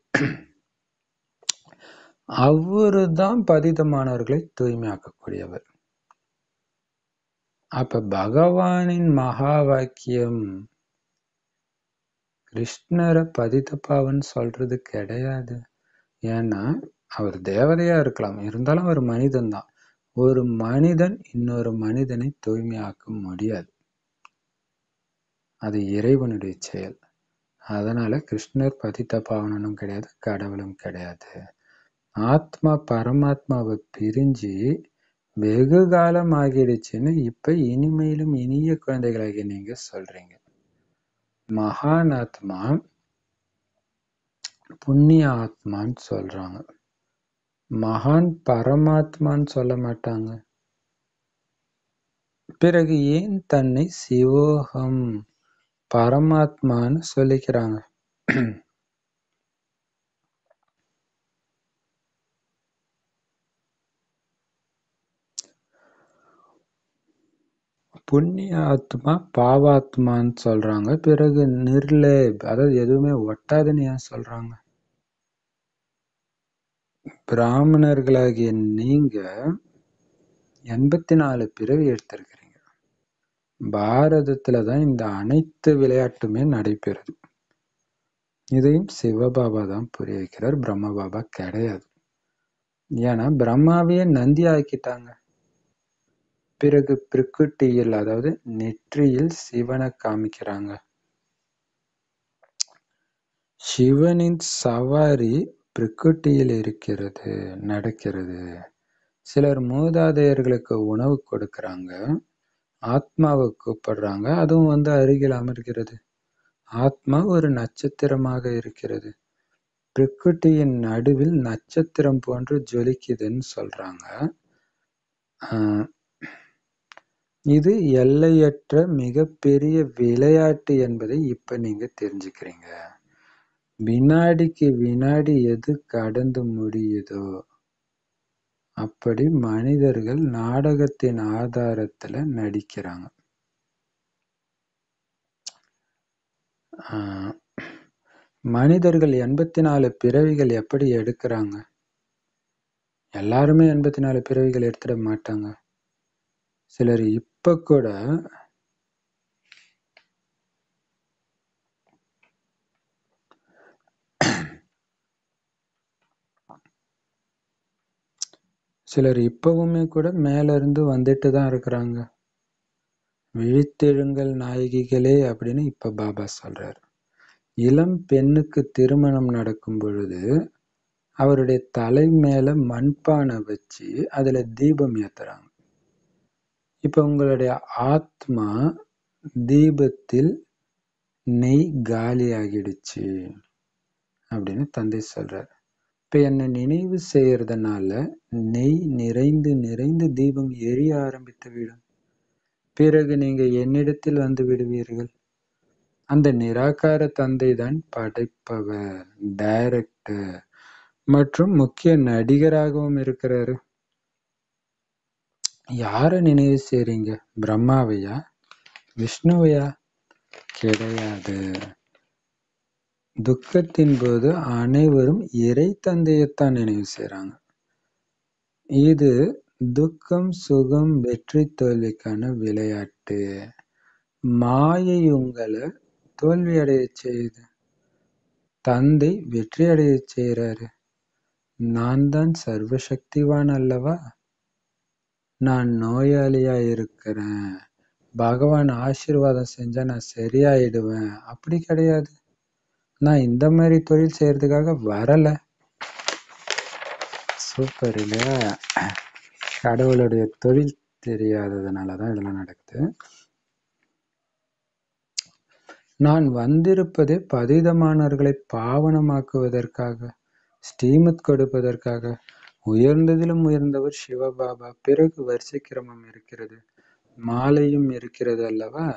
அவரு தான் பதிதமானவர்களை தூய்மையாக்கக்கூடியவர் அப்ப பகவானின் மகா வாக்கியம் கிருஷ்ணரை பதித்த பாவன் சொல்றது கிடையாது ஏன்னா அவர் தேவதையா இருக்கலாம் இருந்தாலும் அவர் மனிதன் தான் ஒரு மனிதன் இன்னொரு மனிதனை தூய்மையாக்க முடியாது அது இறைவனுடைய செயல் அதனால் கிருஷ்ணர் பதித்த பாவனனும் கிடையாது கடவுளும் கிடையாது ஆத்மா பரமாத்மாவை பிரிஞ்சு வெகு காலம் ஆகிடுச்சுன்னு இப்போ இனிமேலும் இனிய குழந்தைகளாகி நீங்கள் சொல்கிறீங்க மகான் ஆத்மா புண்ணிய ஆத்மான்னு சொல்கிறாங்க மகான் பரமாத்மான்னு சொல்ல மாட்டாங்க பிறகு ஏன் தன்னை சிவோகம் பரமாத்மான்னு சொல்லிக்கிறாங்க. புண்ணிய ஆத்மா பாவாத்மான்னு சொல்றாங்க பிறகு நிர்லே அதாவது எதுவுமே ஒட்டாதுன்னு சொல்றாங்க பிராமணர்களாகிய நீங்க எண்பத்தி நாலு பிறவி எடுத்திருக்க பாரதத்தில் தான் இந்த அனைத்து விளையாட்டுமே நடைபெறுது இதையும் சிவபாபா தான் புரிய வைக்கிறார் பிரம்ம பாபா கிடையாது ஏன்னா பிரம்மாவையே நந்தி ஆக்கிட்டாங்க பிறகு பிரிக்குட்டியில் அதாவது நெற்றியில் சிவனை காமிக்கிறாங்க சிவனின் சவாரி பிரிக்குட்டியில் இருக்கிறது நடக்கிறது சிலர் மூதாதையர்களுக்கு உணவு கொடுக்கறாங்க ஆத்மாவை கூப்பிடுறாங்க அதுவும் வந்து அருகில் அமர்கிறது ஆத்மா ஒரு நட்சத்திரமாக இருக்கிறது பிரகிருட்டியின் நடுவில் நட்சத்திரம் போன்று ஜொலிக்குதுன்னு சொல்றாங்க இது எல்லையற்ற மிகப்பெரிய விளையாட்டு என்பதை இப்ப நீங்க தெரிஞ்சுக்கிறீங்க வினாடிக்கு வினாடி எது கடந்து முடியுதோ அப்படி மனிதர்கள் நாடகத்தின் ஆதாரத்துல நடிக்கிறாங்க மனிதர்கள் எண்பத்தி நாலு பிறவிகள் எப்படி எடுக்கிறாங்க எல்லாருமே எண்பத்தி நாலு பிறவிகள் எடுத்துட மாட்டாங்க சிலர் இப்ப கூட சிலர் இப்பவுமே கூட மேலிருந்து வந்துட்டு தான் இருக்கிறாங்க விழித்தெழுங்கள் நாயகிகளே அப்படின்னு இப்ப பாபா சொல்றார் இளம் பெண்ணுக்கு திருமணம் நடக்கும் பொழுது அவருடைய தலை மேல மண்பானை வச்சு அதுல தீபம் ஏத்துறாங்க இப்ப உங்களுடைய ஆத்மா தீபத்தில் நெய் காலி ஆகிடுச்சு அப்படின்னு தந்தை சொல்கிறார் இப்போ என்னை நினைவு செய்கிறதுனால நெய் நிறைந்து நிறைந்து தீபம் எரிய ஆரம்பித்துவிடும் பிறகு நீங்கள் என்னிடத்தில் வந்து விடுவீர்கள் அந்த நிராகார தந்தை தான் படைப்பவர் டைரக்டர் மற்றும் முக்கிய நடிகராகவும் இருக்கிறாரு யாரை நினைவு செய்றீங்க பிரம்மாவையா விஷ்ணுவையா கிடையாது துக்கத்தின் போது அனைவரும் இறை தந்தையைத்தான் நினைவு செய்கிறாங்க இது துக்கம் சுகம் வெற்றி தோல்விக்கான விளையாட்டு மாயை உங்களை தோல்வியடைய செய்யுது தந்தை வெற்றியடைய செய்கிறாரு நான் தான் சர்வசக்திவான் அல்லவா நான் நோயாளியா இருக்கிறேன் பகவான் ஆசீர்வாதம் செஞ்சா நான் சரியாயிடுவேன் அப்படி கிடையாது நான் இந்த மாதிரி தொழில் செய்யறதுக்காக வரல சூப்பர் இல்லையா கடவுளுடைய தொழில் தெரியாததுனாலதான் இதெல்லாம் நடக்குது நான் வந்திருப்பது பதிதமானவர்களை பாவனமாக்குவதற்காக ஸ்ரீமத் கொடுப்பதற்காக உயர்ந்ததிலும் உயர்ந்தவர் சிவபாபா பிறகு வரிசை கிரமம் இருக்கிறது மாலையும் இருக்கிறது அல்லவா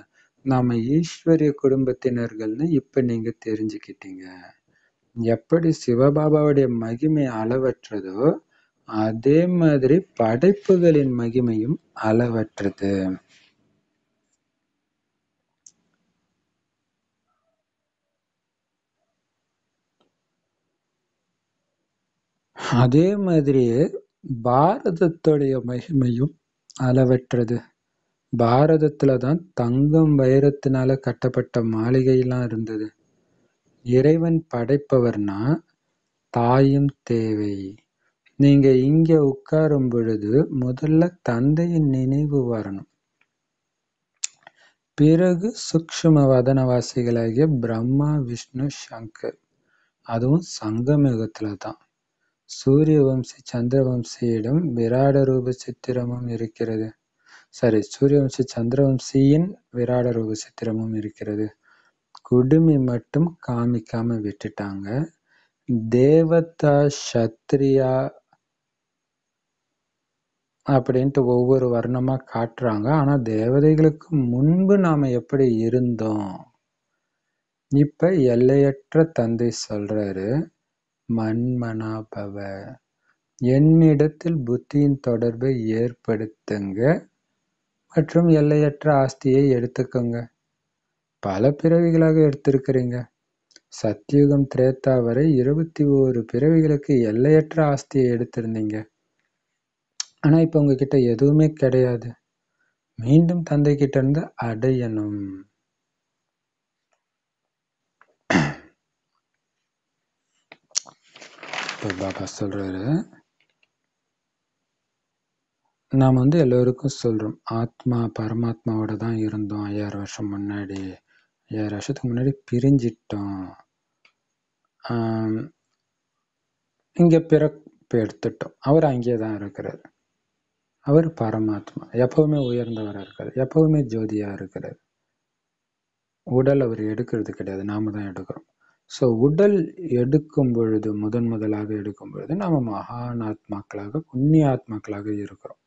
நாம ஈஸ்வரிய குடும்பத்தினர்கள்னு இப்போ நீங்க தெரிஞ்சுக்கிட்டீங்க எப்படி சிவபாபாவுடைய மகிமை அளவற்றதோ அதே மாதிரி படைப்புகளின் மகிமையும் அளவற்றது அதே மாதிரியே பாரதத்துடைய மகிமையும் அளவற்றது தான் தங்கம் வைரத்தினால கட்டப்பட்ட மாளிகையெல்லாம் இருந்தது. இறைவன் படைப்பவர்னா தாயும் தேவை. நீங்க இங்க உட்காரும் பொழுது முதல்ல தந்தையின் நினைவு வரணும். பிறகு சுக்ஷும வதனவாசிகளாகிய பிரம்மா விஷ்ணு சங்கர் அதுவும் சங்கமிகத்துல தான் சூரியவம்சி சந்திரவம்சியிடம் விராட ரூப சித்திரமும் இருக்கிறது. சாரி சூரியவம்சி சந்திரவம்சியின் விராட ரோக சித்திரமும் இருக்கிறது குடுமி மட்டும் காமிக்காம விட்டுட்டாங்க தேவதா சத்ரியா அப்படின்ட்டு ஒவ்வொரு வர்ணமாக காட்டுறாங்க ஆனால் தேவதைகளுக்கு முன்பு நாம் எப்படி இருந்தோம் இப்போ எல்லையற்ற தந்தை சொல்கிறாரு மண்மனாபவ என்னிடத்தில் புத்தியின் தொடர்பை ஏற்படுத்துங்க மற்றும் எல்லையற்ற ஆஸ்தியை எடுத்துக்கோங்க பல பிறவிகளாக எடுத்திருக்கிறீங்க. சத்யுகம் திரேத்தா வரை இருபத்தி ஓரு பிறவிகளுக்கு எல்லையற்ற ஆஸ்தியை எடுத்திருந்தீங்க. ஆனா இப்ப உங்ககிட்ட எதுவுமே கிடையாது. மீண்டும் தந்தை கிட்ட இருந்து அடையணும். இப்போ பாபா சொல்றாரு நாம் வந்து எல்லோருக்கும் சொல்கிறோம் ஆத்மா பரமாத்மாவோட தான் இருந்தோம் ஐயாயிரம் வருஷம் முன்னாடி ஐயாயிரம் வருஷத்துக்கு முன்னாடி பிரிஞ்சிட்டோம் இங்கே பிறப்பு எடுத்துட்டோம் அவர் அங்கே தான் இருக்கிறார் அவர் பரமாத்மா எப்பவுமே உயர்ந்தவராக இருக்கார் எப்பவுமே ஜோதியாக இருக்கிறார் உடல் அவர் எடுக்கிறது கிடையாது நாம தான் எடுக்கிறோம் ஸோ உடல் எடுக்கும் பொழுது முதன் முதலாக எடுக்கும் பொழுது நாம் மகான் ஆத்மாக்களாக புண்ணிய ஆத்மாக்களாக இருக்கிறோம்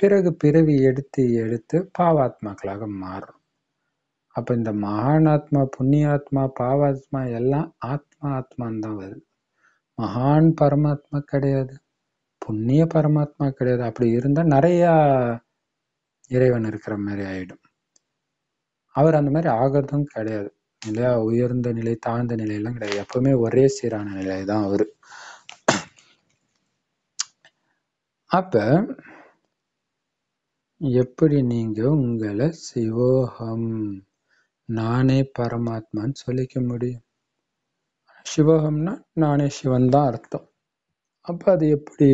பிறகு பிறவி எடுத்து எடுத்து பாவாத்மாக்களாக மாறும் அப்போ இந்த மகானாத்மா புண்ணியாத்மா பாவாத்மா எல்லாம் ஆத்மா ஆத்மான்னு தான் வருது மகான் பரமாத்மா கிடையாது புண்ணிய பரமாத்மா கிடையாது அப்படி இருந்தால் நிறையா இறைவன் இருக்கிற மாதிரி ஆகிடும் அவர் அந்த மாதிரி ஆகிறதும் கிடையாது இல்லையா உயர்ந்த நிலை தாழ்ந்த நிலையெல்லாம் கிடையாது எப்பவுமே ஒரே சீரான நிலை தான் அவர் அப்போ எப்படி நீங்க உங்களை சிவோகம் நானே பரமாத்மான்னு சொல்லிக்க முடியும் சிவோகம்னா நானே சிவன் தான் அர்த்தம் அப்போ அது எப்படி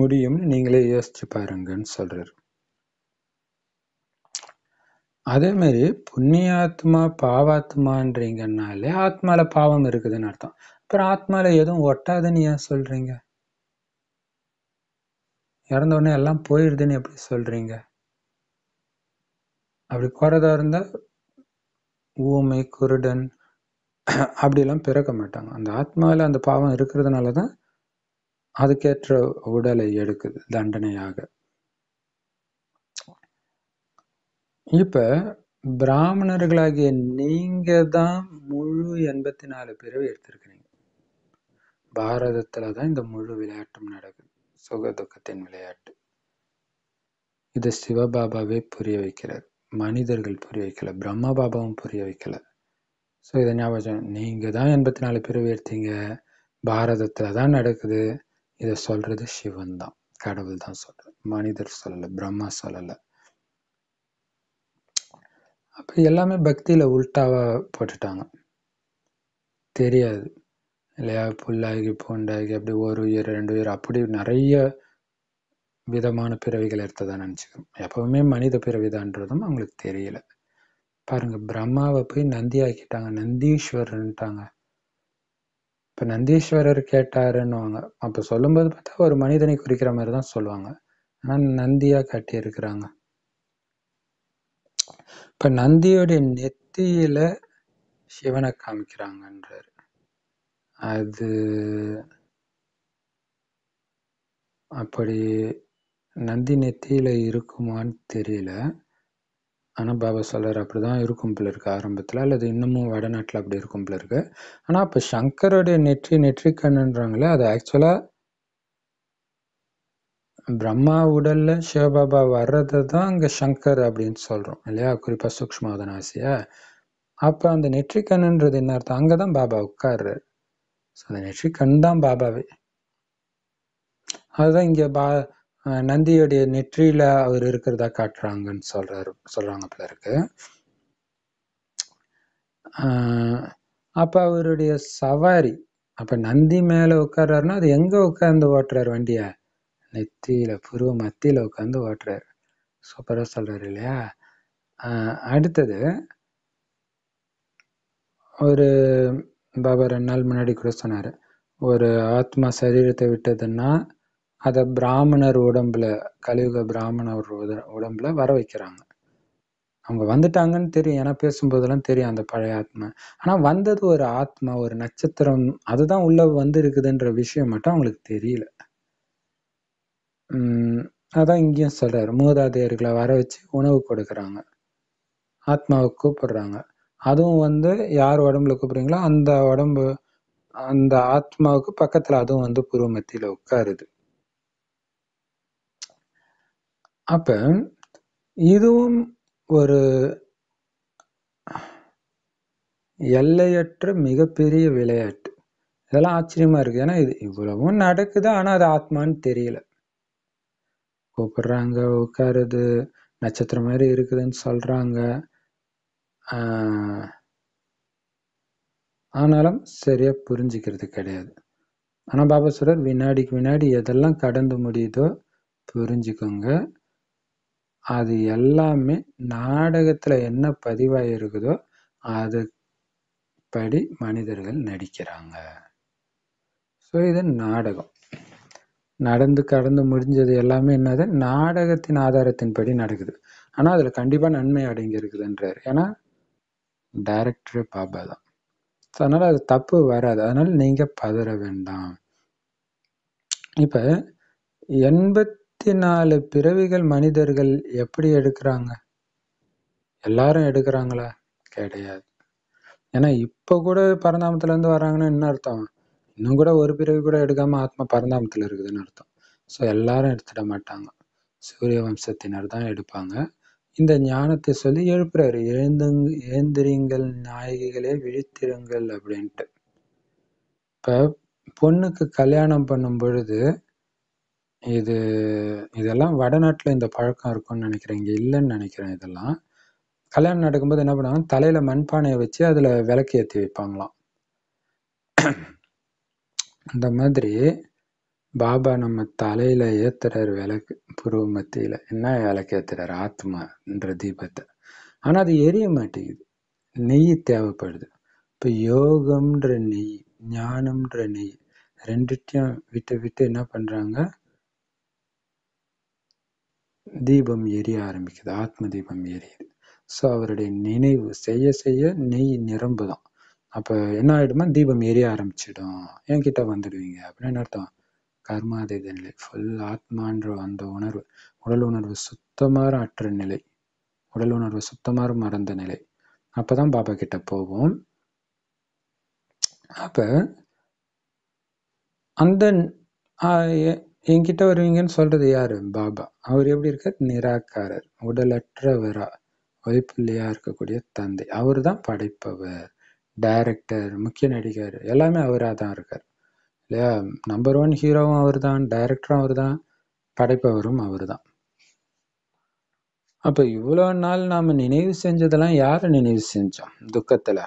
முடியும்னு நீங்களே யோசிச்சு பாருங்கன்னு சொல்றாரு அதே மாதிரி புண்ணியாத்மா பாவாத்மான்றீங்கனாலே ஆத்மால பாவம் இருக்குதுன்னு அர்த்தம் அப்புறம் ஆத்மால எதுவும் ஒட்டாதுன்னு ஏன் சொல்றீங்க இறந்தோடனே எல்லாம் போயிடுதுன்னு எப்படி சொல்கிறீங்க அப்படி போகிறதா இருந்தால் ஊமை குருடன் அப்படிலாம் பிறக்க மாட்டாங்க அந்த ஆத்மாவில் அந்த பாவம் இருக்கிறதுனால தான் அதுக்கேற்ற உடலை எடுக்குது தண்டனையாக இப்போ பிராமணர்களாகிய நீங்கள் தான் முழு எண்பத்தி நாலு பிறவி எடுத்திருக்கிறீங்க பாரதத்தில் தான் இந்த முழு விளையாட்டும் நடக்குது சுக துக்கத்தின் விளையாட்டு இதை சிவபாபாவே புரிய வைக்கிறார் மனிதர்கள் புரிய வைக்கல பிரம்மா பாபாவும் புரிய வைக்கல ஸோ இதை ஞாபகம் நீங்கள் தான் எண்பத்தி நாலு பேர் உயர்த்தீங்க பாரதத்தில் தான் நடக்குது இதை சொல்கிறது சிவன் தான் கடவுள் தான் சொல்கிறார் மனிதர் சொல்லலை பிரம்மா சொல்லலை அப்போ எல்லாமே பக்தியில் உல்ட்டாவாக போட்டுட்டாங்க தெரியாது இல்லையா புல்லாகி பூண்டாகி அப்படி ஒரு உயிர் ரெண்டு உயிர் அப்படி நிறைய விதமான பிறவிகள் எடுத்ததாக நினச்சிக்கணும் எப்போவுமே மனித பிறவிதான்றதும் அவங்களுக்கு தெரியல பாருங்கள் பிரம்மாவை போய் நந்தி ஆக்கிட்டாங்க நந்தீஸ்வரன்ட்டாங்க இப்போ நந்தீஸ்வரர் கேட்டாருன்னுவாங்க அப்போ சொல்லும்போது பார்த்தா ஒரு மனிதனை குறிக்கிற மாதிரி தான் சொல்லுவாங்க ஆனால் நந்தியாக இருக்கிறாங்க இப்போ நந்தியோடைய நெத்தியில் சிவனை காமிக்கிறாங்கன்றார் அது அப்படி நந்தி நெத்தியில இருக்குமான்னு தெரியல. ஆனா, பாபா சொல்றாரு, "அப்படிதான் இருக்கும் போல இருக்கு ஆரம்பத்துல. அல்லது இன்னமும் வடநாட்டுல அப்படி இருக்கும் போல இருக்கு." ஆனா, அப்ப சங்கருடைய நெற்றி நெற்றிக்கண்ணுன்றாங்களே, அது ஆக்சுவலா பிரம்மா உடல்ல சிவபாபா வர்றதை தான் அங்க சங்கர் அப்படின்னு சொல்றோம் இல்லையா? குறிப்பா ஆசையா அப்ப அந்த நெற்றிக்கண்ணுன்றது என்ன அர்த்தம்? அங்கதான் பாபா உட்கார்றாரு. ஸோ அந்த நெற்றி கண் தான் பாபாவே அதுதான் இங்கே பா நந்தியுடைய நெற்றியில் அவர் இருக்கிறதா காட்டுறாங்கன்னு சொல்கிறாரு சொல்கிறாங்க போல இருக்கு அப்போ அவருடைய சவாரி அப்போ நந்தி மேலே உட்கார்றாருன்னா அது எங்கே உட்காந்து ஓட்டுறாரு வண்டியை நெத்தியில் புருவ மத்தியில் உட்காந்து ஓட்டுறாரு சூப்பராக சொல்கிறாரு இல்லையா அடுத்தது ஒரு பாபா ரெண்டு நாள் முன்னாடி கூட சொன்னார் ஒரு ஆத்மா சரீரத்தை விட்டதுன்னா அதை பிராமணர் உடம்புல கலியுக பிராமணர் உடம்புல வர வைக்கிறாங்க அவங்க வந்துட்டாங்கன்னு தெரியும் ஏன்னா பேசும்போதெல்லாம் தெரியும் அந்த பழைய ஆத்மா ஆனால் வந்தது ஒரு ஆத்மா ஒரு நட்சத்திரம் அதுதான் உள்ள வந்துருக்குதுன்ற விஷயம் மட்டும் அவங்களுக்கு தெரியல அதான் இங்கேயும் சொல்கிறார் மூதாதையர்களை வர வச்சு உணவு கொடுக்குறாங்க ஆத்மாவை கூப்பிடுறாங்க அதுவும் வந்து யார் உடம்புல கூப்பிடுறீங்களோ அந்த உடம்பு அந்த ஆத்மாவுக்கு பக்கத்தில் அதுவும் வந்து பூர்வ மத்தியில உட்காருது அப்போ இதுவும் ஒரு எல்லையற்ற மிகப்பெரிய விளையாட்டு இதெல்லாம் ஆச்சரியமா இருக்கு ஏன்னா இது இவ்வளவும் நடக்குது ஆனால் அது ஆத்மான்னு தெரியல கூப்பிடுறாங்க உட்காருது நட்சத்திரம் மாதிரி இருக்குதுன்னு சொல்றாங்க ஆனாலும் சரியாக புரிஞ்சிக்கிறது கிடையாது ஆனால் பாபஸ்வரர் வினாடிக்கு வினாடி எதெல்லாம் கடந்து முடியுதோ புரிஞ்சுக்கோங்க அது எல்லாமே நாடகத்தில் என்ன பதிவாக இருக்குதோ அது படி மனிதர்கள் நடிக்கிறாங்க ஸோ இது நாடகம் நடந்து கடந்து முடிஞ்சது எல்லாமே என்னது நாடகத்தின் ஆதாரத்தின்படி நடக்குது ஆனால் அதில் கண்டிப்பாக நன்மை அடங்கி இருக்குதுன்றார் ஏன்னா டைரக்டரே பாபா தான் ஸோ அதனால் அது தப்பு வராது அதனால் நீங்கள் பதற வேண்டாம் இப்போ எண்பத்தி நாலு பிறவிகள் மனிதர்கள் எப்படி எடுக்கிறாங்க எல்லாரும் எடுக்கிறாங்களா கிடையாது ஏன்னா இப்போ கூட பரந்தாமத்துலேருந்து வராங்கன்னா என்ன அர்த்தம் இன்னும் கூட ஒரு பிறவி கூட எடுக்காமல் ஆத்மா பரந்தாமத்தில் இருக்குதுன்னு அர்த்தம் ஸோ எல்லாரும் எடுத்துட மாட்டாங்க சூரிய வம்சத்தினர் தான் எடுப்பாங்க இந்த ஞானத்தை சொல்லி எழுப்புறாரு எழுந்துங் எழுந்திரிங்கள் நாயகிகளே விழித்திருங்கள் அப்படின்ட்டு இப்போ பொண்ணுக்கு கல்யாணம் பண்ணும் பொழுது இது இதெல்லாம் வடநாட்டில் இந்த பழக்கம் இருக்கும்னு நினைக்கிறேன் இங்கே இல்லைன்னு நினைக்கிறேன் இதெல்லாம் கல்யாணம் நடக்கும்போது என்ன பண்ணுவாங்க தலையில் மண்பானையை வச்சு அதில் விளக்கு ஏற்றி வைப்பாங்களாம் அந்த மாதிரி பாபா நம்ம தலையில் ஏத்துறாரு விளக்கு புருவ மத்தியில் என்ன விளக்கு ஏத்துறாரு ஆத்மான்ற தீபத்தை ஆனால் அது எரிய மாட்டேங்குது நெய் தேவைப்படுது இப்போ யோகம்ன்ற நெய் ஞானம்ன்ற நெய் ரெண்டுத்தையும் விட்டு விட்டு என்ன பண்ணுறாங்க தீபம் எரிய ஆரம்பிக்குது ஆத்ம தீபம் எரியுது ஸோ அவருடைய நினைவு செய்ய செய்ய நெய் நிரம்புதான் அப்போ என்ன ஆகிடுமா தீபம் எரிய ஆரம்பிச்சிடும் என்கிட்ட வந்துடுவீங்க அப்படின்னு அர்த்தம் கர்மா நிலை ஃபுல் ஆத்மான்ற அந்த உணர்வு உடல் உணர்வு சுத்தமாக ஆற்ற நிலை உடல் உணர்வு சுத்தமாக மறந்த நிலை அப்போ தான் பாபா கிட்ட போவோம் அப்போ அந்த என்கிட்ட வருவீங்கன்னு சொல்றது யாரு பாபா அவர் எப்படி இருக்க நிராகாரர் உடலற்றவரா ஒய்பிள்ளையா இருக்கக்கூடிய தந்தை அவர் தான் படைப்பவர் டைரக்டர் முக்கிய நடிகர் எல்லாமே அவராக தான் இருக்கார் இல்லையா நம்பர் ஒன் ஹீரோவும் அவர் தான் டைரக்டரும் அவர் தான் படைப்பவரும் அவர் தான் அப்போ இவ்வளோ நாள் நாம் நினைவு செஞ்சதெல்லாம் யாரை நினைவு செஞ்சோம் துக்கத்தில்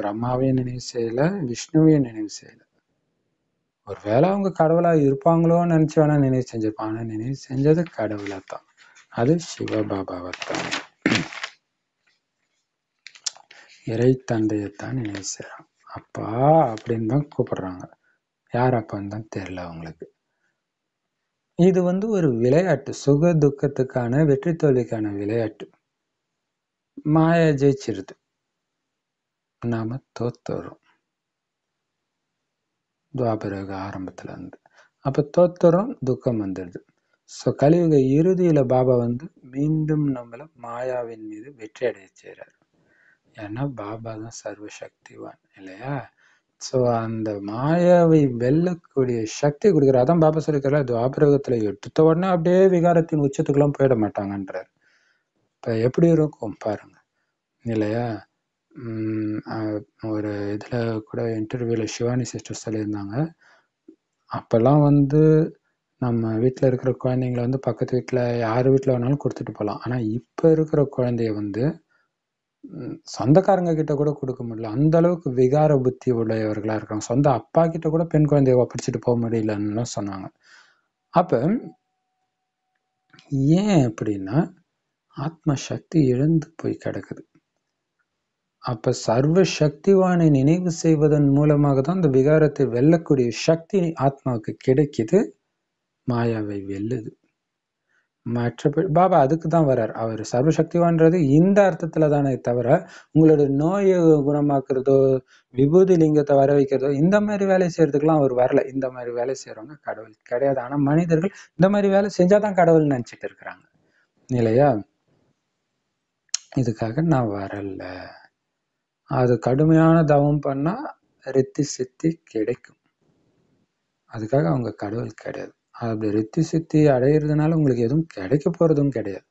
பிரம்மாவையும் நினைவு செய்யலை விஷ்ணுவையும் நினைவு செய்யலை ஒரு வேளை அவங்க கடவுளாக இருப்பாங்களோன்னு நினச்சி வேணால் நினைவு செஞ்சிருப்பாங்க ஆனால் நினைவு செஞ்சது கடவுளை தான் அது சிவபாபாவை தான் இறை தான் நினைவு செய்கிறான் அப்பா அப்படின்னு தான் கூப்பிடுறாங்க யார் அப்பான்னு தான் தெரில அவங்களுக்கு இது வந்து ஒரு விளையாட்டு சுக துக்கத்துக்கான வெற்றி தோல்விக்கான விளையாட்டு மாயா ஜெயிச்சிருது நாம் தோத்துறோம் துவாபரக ஆரம்பத்தில் வந்து அப்போ தோத்துறோம் துக்கம் வந்துடுது ஸோ கலியுக இறுதியில் பாபா வந்து மீண்டும் நம்மளை மாயாவின் மீது வெற்றி அடைய செய்கிறார் ஏன்னா பாபா தான் சர்வசக்திவான் இல்லையா ஸோ அந்த மாயாவை வெல்லக்கூடிய சக்தி கொடுக்குற அதான் பாபா சொல்லிக்கிறார் துவாபரகத்தில் எடுத்த உடனே அப்படியே விகாரத்தின் உச்சத்துக்குலாம் போயிட மாட்டாங்கன்றார் இப்போ எப்படி இருக்கும் பாருங்க இல்லையா ஒரு இதில் கூட இன்டர்வியூவில் சிவானி சிஸ்டர் சொல்லியிருந்தாங்க அப்போல்லாம் வந்து நம்ம வீட்டில் இருக்கிற குழந்தைங்கள வந்து பக்கத்து வீட்டில் யார் வீட்டில் வேணாலும் கொடுத்துட்டு போகலாம் ஆனால் இப்போ இருக்கிற குழந்தைய வந்து சொந்தக்காரங்க கிட்ட கூட கொடுக்க முடியல அந்த அளவுக்கு விகார புத்தி உடையவர்களா இருக்காங்க சொந்த அப்பா கிட்ட கூட பெண் குழந்தைய ஒப்படைச்சிட்டு போக முடியலன்னு சொன்னாங்க அப்ப ஏன் அப்படின்னா ஆத்ம சக்தி இழந்து போய் கிடக்குது அப்ப சர்வ சக்திவானை நினைவு செய்வதன் மூலமாக தான் இந்த விகாரத்தை வெல்லக்கூடிய சக்தி ஆத்மாவுக்கு கிடைக்குது மாயாவை வெல்லுது மற்றபடி பாபா அதுக்கு தான் வரார் அவர் சர்வசக்திவான்றது இந்த அர்த்தத்தில் தானே தவிர உங்களோட நோயை குணமாக்குறதோ விபூதி லிங்கத்தை வர வைக்கிறதோ இந்த மாதிரி வேலை செய்யறதுக்கெல்லாம் அவர் வரல இந்த மாதிரி வேலை செய்கிறவங்க கடவுள் கிடையாது ஆனால் மனிதர்கள் இந்த மாதிரி வேலை செஞ்சால் தான் கடவுள்னு நினச்சிட்டு இருக்கிறாங்க இல்லையா இதுக்காக நான் வரல அது கடுமையான தவம் பண்ணால் ரித்தி சித்தி கிடைக்கும் அதுக்காக அவங்க கடவுள் கிடையாது அப்படி ரித்தி சித்தி அடையிறதுனால உங்களுக்கு எதுவும் கிடைக்க போகிறதும் கிடையாது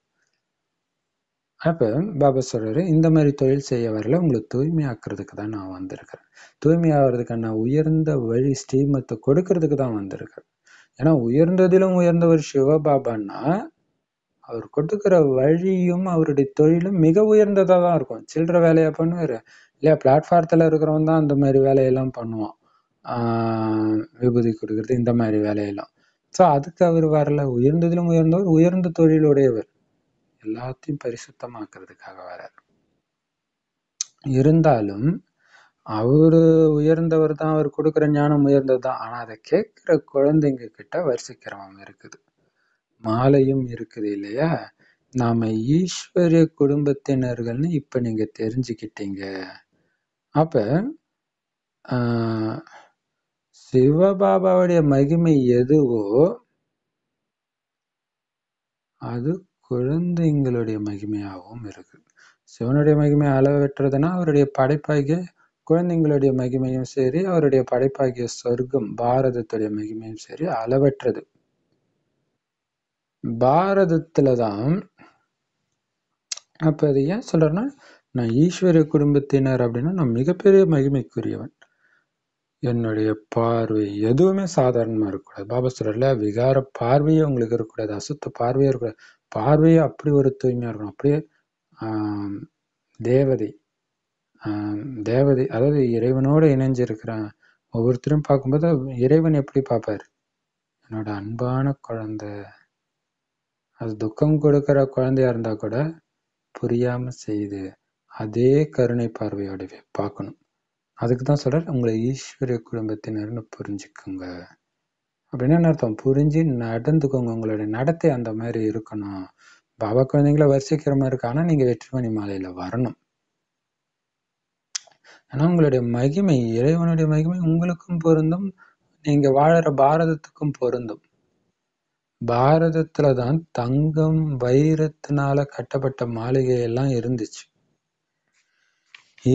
அப்போ பாபா சொல்கிறாரு இந்த மாதிரி தொழில் செய்ய வரல உங்களுக்கு தூய்மையாக்குறதுக்கு தான் நான் வந்திருக்கிறேன் தூய்மையாகிறதுக்கான உயர்ந்த வழி ஸ்ரீமத்தை கொடுக்கறதுக்கு தான் வந்திருக்கிறேன் ஏன்னா உயர்ந்ததிலும் உயர்ந்தவர் பாபான்னா அவர் கொடுக்குற வழியும் அவருடைய தொழிலும் மிக உயர்ந்ததாக தான் இருக்கும் சில்லற வேலையை பண்ணுவார் இல்லையா பிளாட்ஃபாரத்தில் இருக்கிறவன் தான் அந்த மாதிரி வேலையெல்லாம் பண்ணுவான் விபூதி கொடுக்குறது இந்த மாதிரி வேலையெல்லாம் ஸோ அதுக்கு அவர் வரல உயர்ந்ததிலும் உயர்ந்தவர் உயர்ந்த தொழிலுடையவர் எல்லாத்தையும் பரிசுத்தமாக்குறதுக்காக வரார் இருந்தாலும் அவர் உயர்ந்தவர் தான் அவர் கொடுக்குற ஞானம் உயர்ந்தது தான் ஆனால் அதை கேட்குற குழந்தைங்க கிட்ட வரிசைக்கிறவங்க இருக்குது மாலையும் இருக்குது இல்லையா நாம ஈஸ்வரிய குடும்பத்தினர்கள்னு இப்போ நீங்கள் தெரிஞ்சுக்கிட்டீங்க அப்போ சிவபாபாவுடைய மகிமை எதுவோ அது குழந்தைங்களுடைய மகிமையாகவும் இருக்கு சிவனுடைய மகிமை அளவற்றதுன்னா அவருடைய படைப்பாகிய குழந்தைங்களுடைய மகிமையும் சரி அவருடைய படைப்பாகிய சொர்க்கம் பாரதத்துடைய மகிமையும் சரி அளவற்றது பாரதத்துல தான் அது ஏன் சொல்றேன்னா நான் ஈஸ்வரிய குடும்பத்தினர் அப்படின்னா நான் மிகப்பெரிய மகிமைக்குரியவன் என்னுடைய பார்வை எதுவுமே சாதாரணமாக இருக்கக்கூடாது பாபா சொல்கிறல விகார பார்வையே உங்களுக்கு இருக்கக்கூடாது அசுத்த பார்வையே இருக்கக்கூடாது பார்வையே அப்படி ஒரு தூய்மையாக இருக்கணும் அப்படியே தேவதை தேவதை அதாவது இறைவனோடு இணைஞ்சிருக்கிறேன் ஒவ்வொருத்தரும் பார்க்கும்போது இறைவன் எப்படி பார்ப்பார் என்னோட அன்பான குழந்த அது துக்கம் கொடுக்குற குழந்தையா இருந்தால் கூட புரியாமல் செய்து அதே கருணை பார்வையோடவே பார்க்கணும் அதுக்கு தான் உங்களை ஈஸ்வரிய குடும்பத்தினர்னு புரிஞ்சுக்கோங்க அப்படின்னா என்ன அர்த்தம் புரிஞ்சு நடந்துக்கோங்க உங்களுடைய நடத்தை அந்த மாதிரி இருக்கணும் பாபா குழந்தைங்கள வரிசைக்கிற மாதிரி இருக்கு ஆனால் நீங்கள் வெற்றிமணி மாலையில் வரணும் ஏன்னா உங்களுடைய மகிமை இறைவனுடைய மகிமை உங்களுக்கும் பொருந்தும் நீங்கள் வாழற பாரதத்துக்கும் பொருந்தும் பாரதத்தில் தான் தங்கம் வைரத்தினால கட்டப்பட்ட மாளிகையெல்லாம் இருந்துச்சு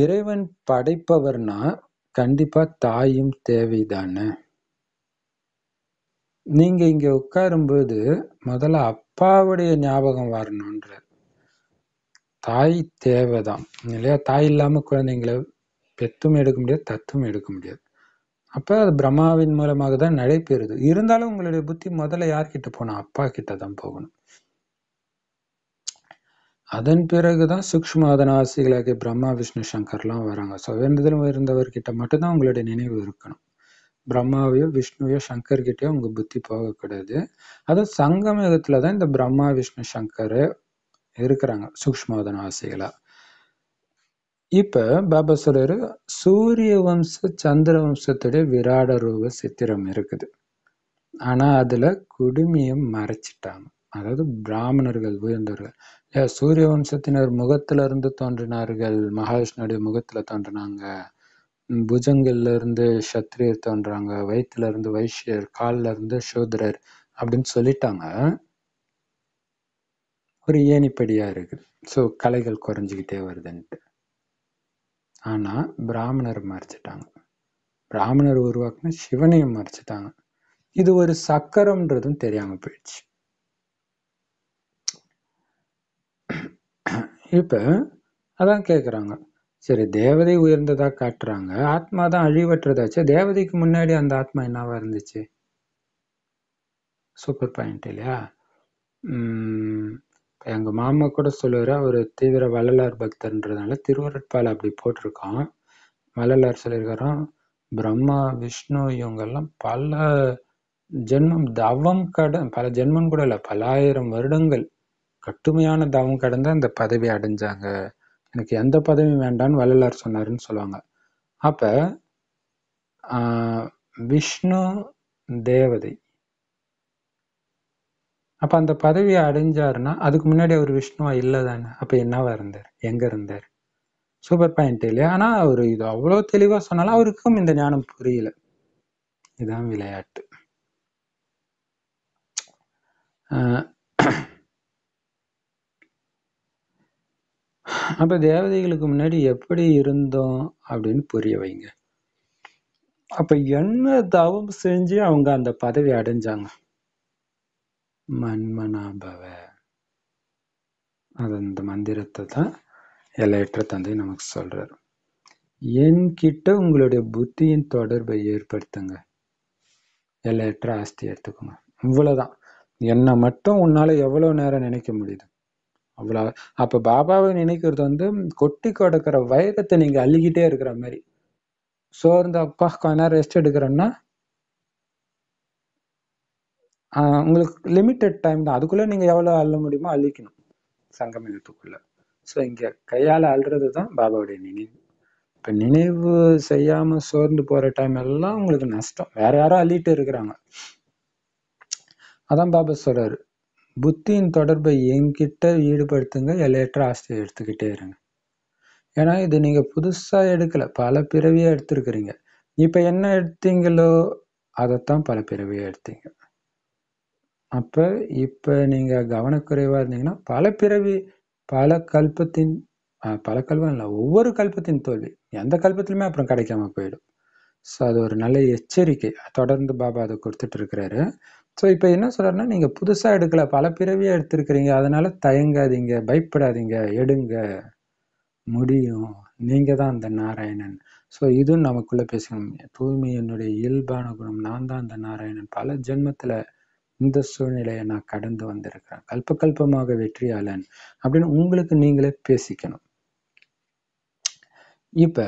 இறைவன் படைப்பவர்னா கண்டிப்பா தாயும் தேவைதானே நீங்க இங்க உட்காரும்போது முதல்ல அப்பாவுடைய ஞாபகம் வரணும்ன்ற தாய் தேவைதான் இல்லையா தாய் இல்லாம குழந்தைங்களை பெத்தும் எடுக்க முடியாது தத்தும் எடுக்க முடியாது அப்போ அது பிரம்மாவின் மூலமாக தான் நடைபெறுது இருந்தாலும் உங்களுடைய புத்தி முதல்ல யார்கிட்ட போகணும் அப்பா கிட்ட தான் போகணும் அதன் பிறகு தான் சூக்ஷ்மாதன பிரம்மா விஷ்ணு சங்கர்லாம் வராங்க ஸோ வேண்டுதலும் இருந்தவர்கிட்ட மட்டும்தான் உங்களுடைய நினைவு இருக்கணும் பிரம்மாவையோ விஷ்ணுவையோ சங்கர்கிட்டயோ உங்க புத்தி போகக்கூடாது அதுவும் சங்கமயுகத்தில் தான் இந்த பிரம்மா விஷ்ணு சங்கர் இருக்கிறாங்க சூக்ஷ்மாதன ஆசைகளாக இப்போ பாபா சொல்றாரு சூரிய வம்ச சந்திர வம்சத்துடைய விராட ரூப சித்திரம் இருக்குது ஆனால் அதில் குடுமியம் மறைச்சிட்டாங்க அதாவது பிராமணர்கள் உயர்ந்தவர்கள் சூரிய வம்சத்தினர் முகத்துல இருந்து தோன்றினார்கள் மகாவிஷ்ணுடைய முகத்துல தோன்றினாங்க புஜங்கள்ல இருந்து சத்திரியர் தோன்றாங்க வயிற்றுல இருந்து வைஷ்யர் கால்ல இருந்து சோதரர் அப்படின்னு சொல்லிட்டாங்க ஒரு ஏணிப்படியா இருக்கு ஸோ கலைகள் குறைஞ்சிக்கிட்டே வருதுன்ட்டு ஆனா பிராமணர் மறைச்சிட்டாங்க பிராமணர் உருவாக்குன சிவனையும் மறைச்சிட்டாங்க இது ஒரு சக்கரம்ன்றதும் தெரியாம போயிடுச்சு இப்போ அதான் கேட்குறாங்க சரி தேவதை உயர்ந்ததாக காட்டுறாங்க ஆத்மா தான் அழிவற்றதாச்சு தேவதைக்கு முன்னாடி அந்த ஆத்மா என்னவா இருந்துச்சு சூப்பர் பாயிண்ட் இல்லையா எங்கள் மாமா கூட சொல்லுவார் அவர் தீவிர வள்ளலார் பக்தர்ன்றதுனால திருவருட்பால் அப்படி போட்டிருக்கோம் வள்ளலார் சொல்லியிருக்காராம் பிரம்மா விஷ்ணு இவங்கெல்லாம் பல ஜென்மம் தவம் கடன் பல ஜென்மம் கூட இல்லை பல ஆயிரம் வருடங்கள் கட்டுமையான தவம் கடந்து அந்த பதவி அடைஞ்சாங்க எனக்கு எந்த பதவியும் வேண்டான்னு வள்ளலார் சொன்னாருன்னு சொல்லுவாங்க அப்போ விஷ்ணு தேவதை அப்போ அந்த பதவியை அடைஞ்சாருன்னா அதுக்கு முன்னாடி அவர் விஷ்ணுவா இல்லை தானே அப்போ என்னவா இருந்தார் எங்கே இருந்தார் சூப்பர் பாயிண்ட் இல்லையா ஆனால் அவர் இது அவ்வளோ தெளிவாக சொன்னாலும் அவருக்கும் இந்த ஞானம் புரியல இதுதான் விளையாட்டு அப்போ தேவதைகளுக்கு முன்னாடி எப்படி இருந்தோம் அப்படின்னு புரிய வைங்க அப்போ என்ன தவம் செஞ்சு அவங்க அந்த பதவி அடைஞ்சாங்க மண்மனாபவ அது அந்த மந்திரத்தை தான் எல்லையற்ற தந்தை நமக்கு சொல்கிறார் என்கிட்ட உங்களுடைய புத்தியின் தொடர்பை ஏற்படுத்துங்க எல்லையற்ற ஆஸ்தி எடுத்துக்கோங்க இவ்வளோதான் என்னை மட்டும் உன்னால் எவ்வளோ நேரம் நினைக்க முடியுது அவ்வளோ அப்போ பாபாவை நினைக்கிறது வந்து கொட்டி கொடுக்கிற வைரத்தை நீங்கள் அள்ளிக்கிட்டே இருக்கிற மாதிரி சோர்ந்து அப்பா கொஞ்ச நேரம் ரெஸ்ட் எடுக்கிறோன்னா உங்களுக்கு லிமிட்டட் டைம் தான் அதுக்குள்ளே நீங்கள் எவ்வளோ அள்ள முடியுமோ அள்ளிக்கணும் சங்கமயத்துக்குள்ளே ஸோ இங்கே கையால் அள்ளுறது தான் பாபாவுடைய நினைவு இப்போ நினைவு செய்யாமல் சோர்ந்து போகிற டைம் எல்லாம் உங்களுக்கு நஷ்டம் வேற யாரோ அள்ளிட்டு இருக்கிறாங்க அதான் பாபா சொல்கிறார் புத்தியின் தொடர்பை என்கிட்ட ஈடுபடுத்துங்க எல்லையற்ற ஆசையை எடுத்துக்கிட்டே இருங்க ஏன்னா இது நீங்கள் புதுசாக எடுக்கலை பல பிறவியாக எடுத்துருக்குறீங்க இப்போ என்ன எடுத்தீங்களோ அதைத்தான் பல பிறவியாக எடுத்தீங்க அப்போ இப்போ நீங்கள் கவனக்குறைவாக இருந்தீங்கன்னா பல பிறவி பல கல்பத்தின் பல கல்வம் இல்லை ஒவ்வொரு கல்பத்தின் தோல்வி எந்த கல்பத்திலுமே அப்புறம் கிடைக்காம போயிடும் ஸோ அது ஒரு நல்ல எச்சரிக்கை தொடர்ந்து பாபா அதை கொடுத்துட்டு இருக்கிறாரு ஸோ இப்போ என்ன சொல்கிறாருன்னா நீங்கள் புதுசாக எடுக்கலை பல பிறவியாக எடுத்திருக்கிறீங்க அதனால் தயங்காதீங்க பயப்படாதீங்க எடுங்க முடியும் நீங்கள் தான் அந்த நாராயணன் ஸோ இதுவும் நமக்குள்ளே பேசணும் தூய்மை என்னுடைய இயல்பான குணம் நான் தான் அந்த நாராயணன் பல ஜென்மத்தில் இந்த சூழ்நிலையை நான் கடந்து வந்திருக்கிறேன் கல்ப கல்பமாக வெற்றியாளன் அப்படின்னு உங்களுக்கு நீங்களே பேசிக்கணும் இப்போ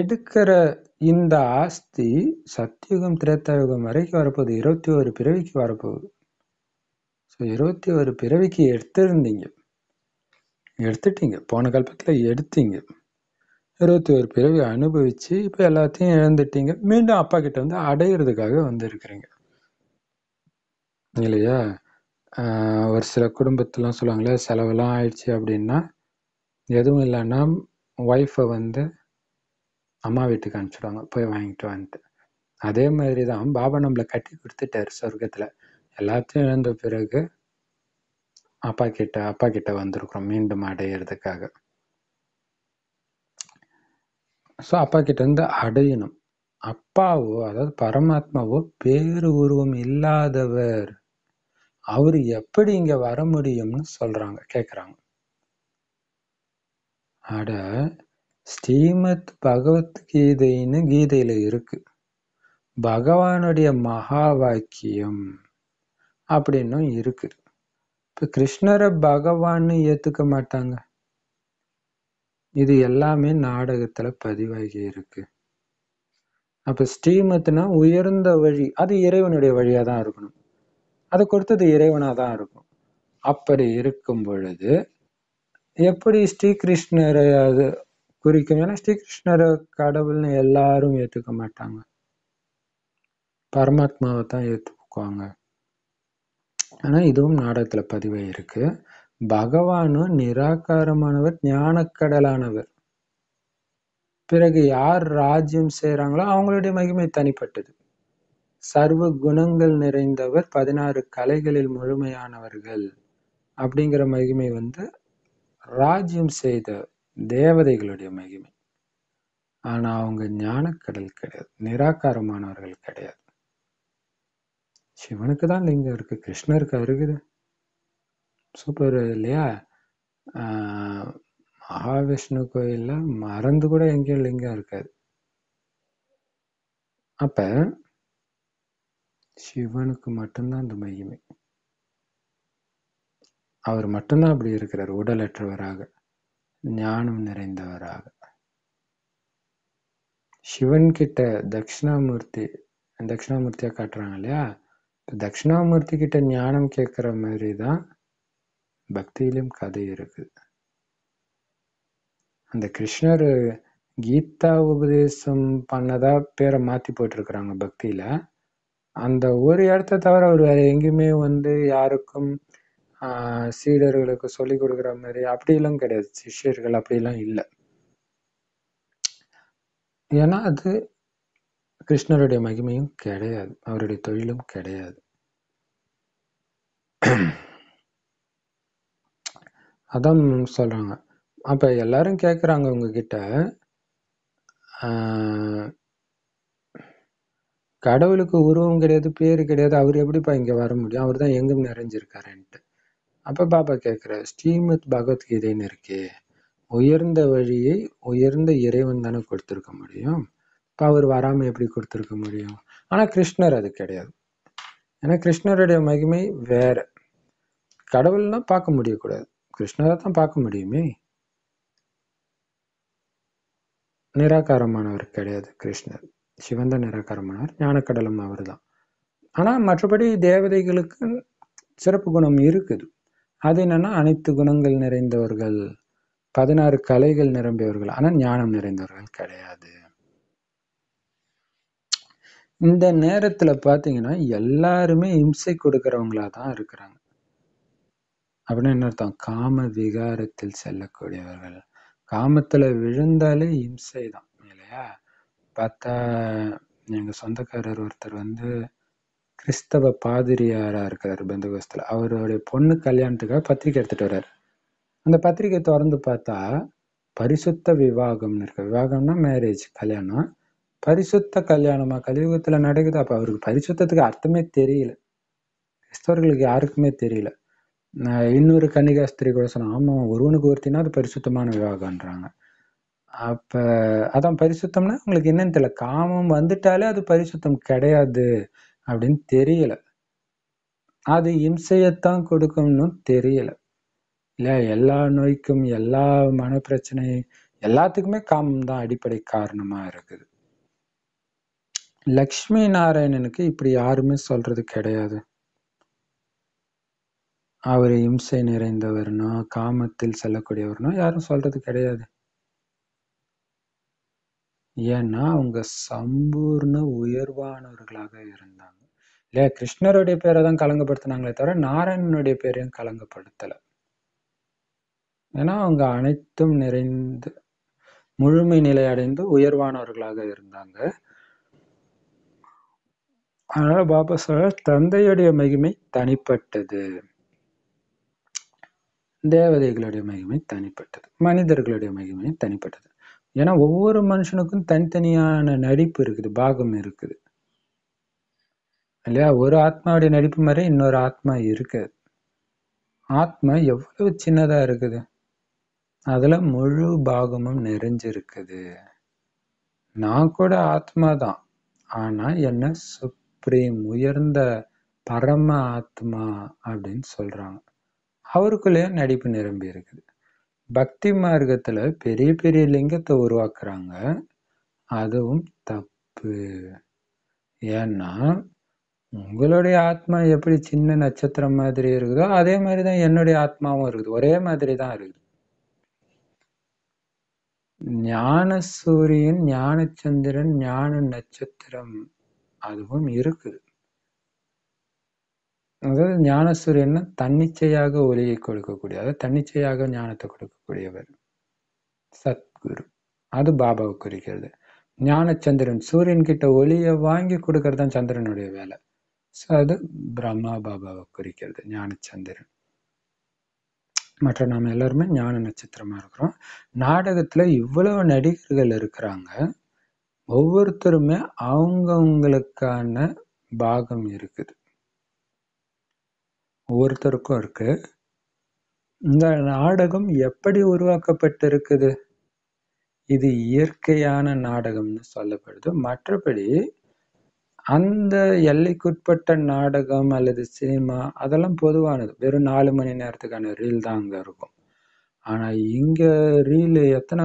எடுக்கிற இந்த ஆஸ்தி சத்தியுகம் திரேத்தாயுகம் வரைக்கும் வரப்போகுது இருபத்தி ஒரு பிறவிக்கு வரப்போகுது ஸோ இருபத்தி ஒரு பிறவிக்கு எடுத்திருந்தீங்க எடுத்துட்டீங்க போன கல்பத்தில் எடுத்தீங்க இருபத்தி ஒரு பிறவி அனுபவித்து இப்போ எல்லாத்தையும் இழந்துட்டீங்க மீண்டும் அப்பா கிட்ட வந்து அடையிறதுக்காக வந்திருக்கிறீங்க இல்லையா ஒரு சில குடும்பத்திலாம் சொல்லுவாங்களே செலவெல்லாம் ஆயிடுச்சு அப்படின்னா எதுவும் இல்லைன்னா ஒய்ஃபை வந்து அம்மா வீட்டுக்கு அனுப்பிச்சுடுவாங்க போய் வாங்கிட்டு வந்துட்டு அதே மாதிரி தான் பாபா நம்மளை கட்டி கொடுத்துட்டார் சொர்க்கத்தில் எல்லாத்தையும் இழந்த பிறகு அப்பா கிட்ட அப்பா கிட்ட வந்திருக்கிறோம் மீண்டும் அடையிறதுக்காக ஸோ அப்பா கிட்ட இருந்து அடையணும் அப்பாவோ அதாவது பரமாத்மாவோ பேரு உருவம் இல்லாதவர் அவர் எப்படி இங்க வர முடியும்னு சொல்றாங்க கேட்குறாங்க அட ஸ்ரீமத் பகவத் கீதைன்னு கீதையில் இருக்கு பகவானுடைய மகா வாக்கியம் அப்படின்னும் இருக்கு இப்போ கிருஷ்ணரை பகவான்னு ஏற்றுக்க மாட்டாங்க இது எல்லாமே நாடகத்தில் பதிவாகி இருக்கு அப்போ ஸ்ரீமத்னா உயர்ந்த வழி அது இறைவனுடைய வழியாக தான் இருக்கணும் அதை கொடுத்தது இறைவனாக தான் இருக்கும் அப்படி இருக்கும் பொழுது எப்படி ஸ்ரீ கிருஷ்ணரை அது குறிக்கும் ஏன்னா ஸ்ரீகிருஷ்ணர் கடவுள்னு எல்லாரும் ஏற்றுக்க மாட்டாங்க பரமாத்மாவை தான் ஏற்றுக்குவாங்க ஆனால் இதுவும் நாடகத்தில் பதிவாயிருக்கு பகவானும் நிராகாரமானவர் ஞானக்கடலானவர் பிறகு யார் ராஜ்யம் செய்கிறாங்களோ அவங்களுடைய மகிமை தனிப்பட்டது சர்வ குணங்கள் நிறைந்தவர் பதினாறு கலைகளில் முழுமையானவர்கள் அப்படிங்கிற மகிமை வந்து ராஜ்யம் செய்த தேவதைகளுடைய மகிமை ஆனால் அவங்க ஞானக்கடல் கிடையாது நிராகாரமானவர்கள் கிடையாது சிவனுக்கு தான் லிங்கம் இருக்கு கிருஷ்ணருக்கு இருக்குது சூப்பர் இல்லையா மகாவிஷ்ணு கோயிலில் மறந்து கூட எங்கேயும் லிங்கம் இருக்காது அப்ப சிவனுக்கு மட்டும்தான் அந்த மகிமை அவர் மட்டும்தான் அப்படி இருக்கிறார் உடலற்றவராக ஞானம் நிறைந்தவராக சிவன் கிட்ட தட்சிணாமூர்த்தி தட்சிணாமூர்த்தியாக காட்டுறாங்க இல்லையா இப்போ தட்சிணாமூர்த்தி கிட்ட ஞானம் கேட்குற மாதிரி தான் பக்தியிலும் கதை இருக்குது அந்த கிருஷ்ணர் கீதா உபதேசம் பண்ணதா பேரை மாற்றி போயிட்டுருக்குறாங்க பக்தியில் அந்த ஒரு இடத்த தவிர அவர் வேறு எங்கேயுமே வந்து யாருக்கும் சீடர்களுக்கு சொல்லிக் கொடுக்குற மாதிரி அப்படிலாம் கிடையாது சிஷ்யர்கள் அப்படிலாம் இல்லை ஏன்னா அது கிருஷ்ணருடைய மகிமையும் கிடையாது அவருடைய தொழிலும் கிடையாது அதான் சொல்கிறாங்க அப்போ எல்லாரும் கேட்குறாங்க உங்ககிட்ட கடவுளுக்கு உருவம் கிடையாது பேர் கிடையாது அவர் எப்படிப்பா இங்கே வர முடியும் அவர் தான் எங்கும் நிறைஞ்சிருக்காருன்ட்டு அப்போ பாபா கேட்குறாரு ஸ்ரீமத் பகவத்கீதைன்னு இருக்கே உயர்ந்த வழியை உயர்ந்த இறைவன் தானே கொடுத்துருக்க முடியும் இப்போ அவர் வராமல் எப்படி கொடுத்துருக்க முடியும் ஆனால் கிருஷ்ணர் அது கிடையாது ஏன்னா கிருஷ்ணருடைய மகிமை வேற கடவுள்லாம் பார்க்க முடியக்கூடாது கிருஷ்ணரை தான் பார்க்க முடியுமே நிராகாரமானவர் கிடையாது கிருஷ்ணர் சிவந்த நிராகாரமானவர் ஞானக்கடலும் அவர் தான் ஆனால் மற்றபடி தேவதைகளுக்கு சிறப்பு குணம் இருக்குது அது என்னன்னா அனைத்து குணங்கள் நிறைந்தவர்கள் பதினாறு கலைகள் நிரம்பியவர்கள் ஆனால் ஞானம் நிறைந்தவர்கள் கிடையாது இந்த நேரத்துல பாத்தீங்கன்னா எல்லாருமே இம்சை கொடுக்கறவங்களா தான் இருக்கிறாங்க அப்படின்னு என்ன அர்த்தம் காம விகாரத்தில் செல்லக்கூடியவர்கள் காமத்துல விழுந்தாலே இம்சை தான் இல்லையா பார்த்தா எங்க சொந்தக்காரர் ஒருத்தர் வந்து கிறிஸ்தவ பாதிரியாராக இருக்கிறார் பந்தோபஸ்தில் அவருடைய பொண்ணு கல்யாணத்துக்காக பத்திரிக்கை எடுத்துகிட்டு வர்றார் அந்த பத்திரிக்கை திறந்து பார்த்தா பரிசுத்த விவாகம்னு இருக்கு விவாகம்னா மேரேஜ் கல்யாணம் பரிசுத்த கல்யாணமா கலியுகத்தில் நடக்குது அப்போ அவருக்கு பரிசுத்தத்துக்கு அர்த்தமே தெரியல கிறிஸ்தவர்களுக்கு யாருக்குமே தெரியல இன்னொரு கன்னிகாஸ்திரி கூட சொன்னால் ஆமாம் ஒருவனுக்கு ஒருத்தினா அது பரிசுத்தமான விவாகம்ன்றாங்க அப்போ அதான் பரிசுத்தம்னா உங்களுக்கு என்னன்னு தெரியல காமம் வந்துட்டாலே அது பரிசுத்தம் கிடையாது அப்படின்னு தெரியல அது இம்சையத்தான் கொடுக்கும்னு தெரியல இல்லை எல்லா நோய்க்கும் எல்லா மன பிரச்சனை எல்லாத்துக்குமே காமம் தான் அடிப்படை காரணமாக இருக்குது லக்ஷ்மி நாராயணனுக்கு இப்படி யாருமே சொல்றது கிடையாது அவர் இம்சை நிறைந்தவர்னோ காமத்தில் செல்லக்கூடியவர்னோ யாரும் சொல்றது கிடையாது ஏன்னா அவங்க சம்பூர்ண உயர்வானவர்களாக இருந்தாங்க இல்லையா கிருஷ்ணருடைய பேரை தான் கலங்கப்படுத்தினாங்களே தவிர நாராயணனுடைய பேரையும் கலங்கப்படுத்தலை ஏன்னா அவங்க அனைத்தும் நிறைந்து முழுமை நிலை அடைந்து உயர்வானவர்களாக இருந்தாங்க அதனால பாபா சொல்ற தந்தையுடைய மகிமை தனிப்பட்டது தேவதைகளுடைய மகிமை தனிப்பட்டது மனிதர்களுடைய மகிமை தனிப்பட்டது ஏன்னா ஒவ்வொரு மனுஷனுக்கும் தனித்தனியான நடிப்பு இருக்குது பாகம் இருக்குது இல்லையா ஒரு ஆத்மாவுடைய நடிப்பு மாதிரி இன்னொரு ஆத்மா இருக்காது ஆத்மா எவ்வளவு சின்னதா இருக்குது அதுல முழு பாகமும் நிறைஞ்சிருக்குது நான் கூட ஆத்மா தான் ஆனா என்ன சுப்ரீம் உயர்ந்த பரம ஆத்மா அப்படின்னு சொல்றாங்க அவருக்குள்ளேயே நடிப்பு நிரம்பி இருக்குது பக்தி மார்க்கத்தில் பெரிய பெரிய லிங்கத்தை உருவாக்குறாங்க அதுவும் தப்பு ஏன்னா உங்களுடைய ஆத்மா எப்படி சின்ன நட்சத்திரம் மாதிரி இருக்குதோ அதே மாதிரி தான் என்னுடைய ஆத்மாவும் இருக்குது ஒரே மாதிரி தான் இருக்குது ஞான சூரியன் ஞானச்சந்திரன் ஞான நட்சத்திரம் அதுவும் இருக்குது அதாவது ஞானசூரியன்னா தன்னிச்சையாக ஒளியை கொடுக்கக்கூடிய அதாவது தன்னிச்சையாக ஞானத்தை கொடுக்கக்கூடியவர் சத்குரு அது பாபாவை குறிக்கிறது ஞான சந்திரன் சூரியன் கிட்ட ஒளியை வாங்கி கொடுக்கறது தான் சந்திரனுடைய வேலை ஸோ அது பிரம்மா பாபாவை குறிக்கிறது ஞானச்சந்திரன் மற்ற நாம் எல்லாருமே ஞான நட்சத்திரமாக இருக்கிறோம் நாடகத்தில் இவ்வளவு நடிகர்கள் இருக்கிறாங்க ஒவ்வொருத்தருமே அவங்கவுங்களுக்கான பாகம் இருக்குது ஒவ்வொருத்தருக்கும் இருக்குது இந்த நாடகம் எப்படி உருவாக்கப்பட்டிருக்குது இது இயற்கையான நாடகம்னு சொல்லப்படுது மற்றபடி அந்த எல்லைக்குட்பட்ட நாடகம் அல்லது சினிமா அதெல்லாம் பொதுவானது வெறும் நாலு மணி நேரத்துக்கான ரீல் தான் அங்கே இருக்கும் ஆனால் இங்கே ரீல் எத்தனை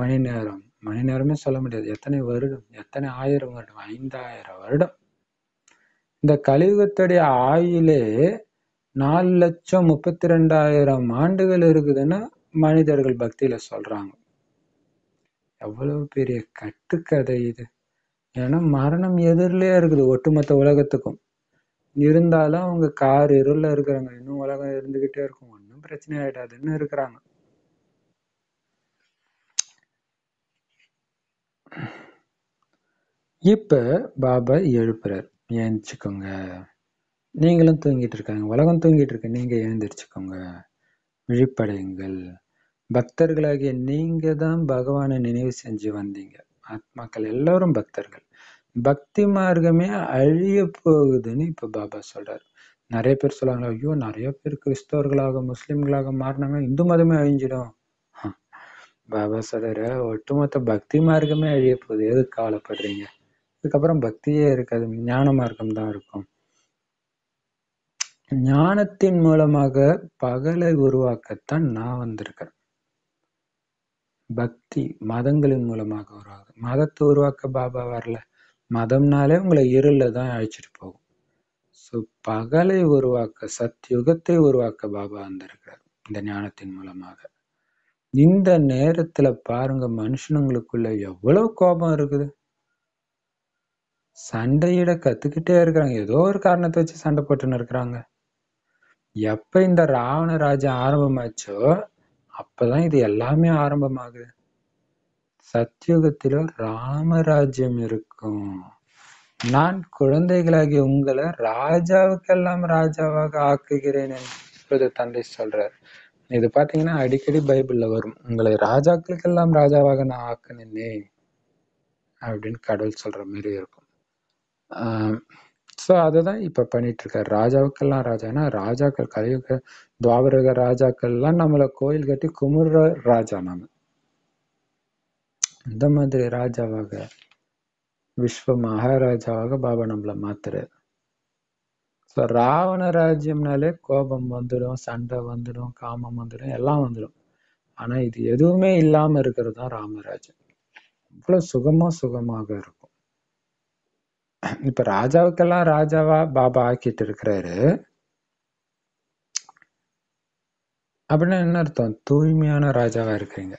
மணி நேரம் மணி நேரமே சொல்ல முடியாது எத்தனை வருடம் எத்தனை ஆயிரம் வருடம் ஐந்தாயிரம் வருடம் இந்த கலியுகத்துடைய ஆயிலே நாலு லட்சம் முப்பத்தி ரெண்டாயிரம் ஆண்டுகள் இருக்குதுன்னு மனிதர்கள் பக்தியில சொல்றாங்க எவ்வளவு பெரிய கட்டுக்கதை இது ஏன்னா மரணம் எதிரிலே இருக்குது ஒட்டுமொத்த உலகத்துக்கும் இருந்தாலும் அவங்க கார் இருள இருக்கிறாங்க இன்னும் உலகம் இருந்துகிட்டே இருக்கும் ஒன்றும் பிரச்சனை ஆயிடாதுன்னு இருக்கிறாங்க இப்ப பாபா எழுப்புறார் ஏந்திச்சுக்கோங்க நீங்களும் தூங்கிட்டு இருக்காங்க உலகம் தூங்கிட்டு இருக்கு நீங்கள் எழுந்திரிச்சுக்கோங்க விழிப்படையுங்கள் பக்தர்களாகிய நீங்கள் தான் பகவானை நினைவு செஞ்சு வந்தீங்க ஆத்மாக்கள் எல்லோரும் பக்தர்கள் பக்தி மார்க்கமே அழிய போகுதுன்னு இப்போ பாபா சொல்றாரு நிறைய பேர் சொல்லுவாங்க ஐயோ நிறைய பேர் கிறிஸ்தவர்களாக முஸ்லீம்களாக மாறினாங்க இந்து மதமே அழிஞ்சிடும் பாபா சொல்றாரு ஒட்டுமொத்த பக்தி மார்க்கமே அழிய போகுது எதுக்கு கவலைப்படுறீங்க அதுக்கப்புறம் பக்தியே இருக்காது ஞான மார்க்கம் தான் இருக்கும் ஞானத்தின் மூலமாக பகலை உருவாக்கத்தான் நான் வந்திருக்கிறேன் பக்தி மதங்களின் மூலமாக உருவாகுது மதத்தை உருவாக்க பாபா வரல மதம்னாலே உங்களை இருள தான் அழைச்சிட்டு போகும் ஸோ பகலை உருவாக்க சத்யுகத்தை உருவாக்க பாபா வந்திருக்கிறார் இந்த ஞானத்தின் மூலமாக இந்த நேரத்துல பாருங்க மனுஷனுங்களுக்குள்ள எவ்வளவு கோபம் இருக்குது சண்டையிட கத்துக்கிட்டே இருக்கிறாங்க ஏதோ ஒரு காரணத்தை வச்சு சண்டை போட்டுன்னு இருக்கிறாங்க எப்ப இந்த ராவண ராஜ்யம் ஆரம்பமாச்சோ அப்பதான் இது எல்லாமே ஆரம்பமாகுது சத்யுகத்தில ராமராஜ்யம் இருக்கும் நான் குழந்தைகளாகிய உங்களை ராஜாவுக்கெல்லாம் ராஜாவாக ஆக்குகிறேன் என்பது தந்தை சொல்றார் இது பாத்தீங்கன்னா அடிக்கடி பைபிள்ல வரும் உங்களை ராஜாக்களுக்கெல்லாம் ராஜாவாக நான் ஆக்குனேனே அப்படின்னு கடவுள் சொல்ற மாதிரி இருக்கும் ஸோ அதை தான் இப்போ இருக்காரு ராஜாவுக்கெல்லாம் ராஜானா ராஜாக்கள் கலியுக துவாபரக ராஜாக்கள்லாம் நம்மளை கோயில் கட்டி குமுற ராஜா நாம் இந்த மாதிரி ராஜாவாக விஸ்வ மகாராஜாவாக பாபா நம்மளை மாத்துறாரு ஸோ ராவண ராஜ்யம்னாலே கோபம் வந்துடும் சண்டை வந்துடும் காமம் வந்துடும் எல்லாம் வந்துடும் ஆனால் இது எதுவுமே இல்லாமல் இருக்கிறது தான் ராமராஜன் இவ்வளோ சுகமாக சுகமாக இருக்கும் இப்ப ராஜாவுக்கெல்லாம் ராஜாவா பாபா ஆக்கிட்டு இருக்கிறாரு அப்படின்னா என்ன அர்த்தம் தூய்மையான ராஜாவா இருக்கிறீங்க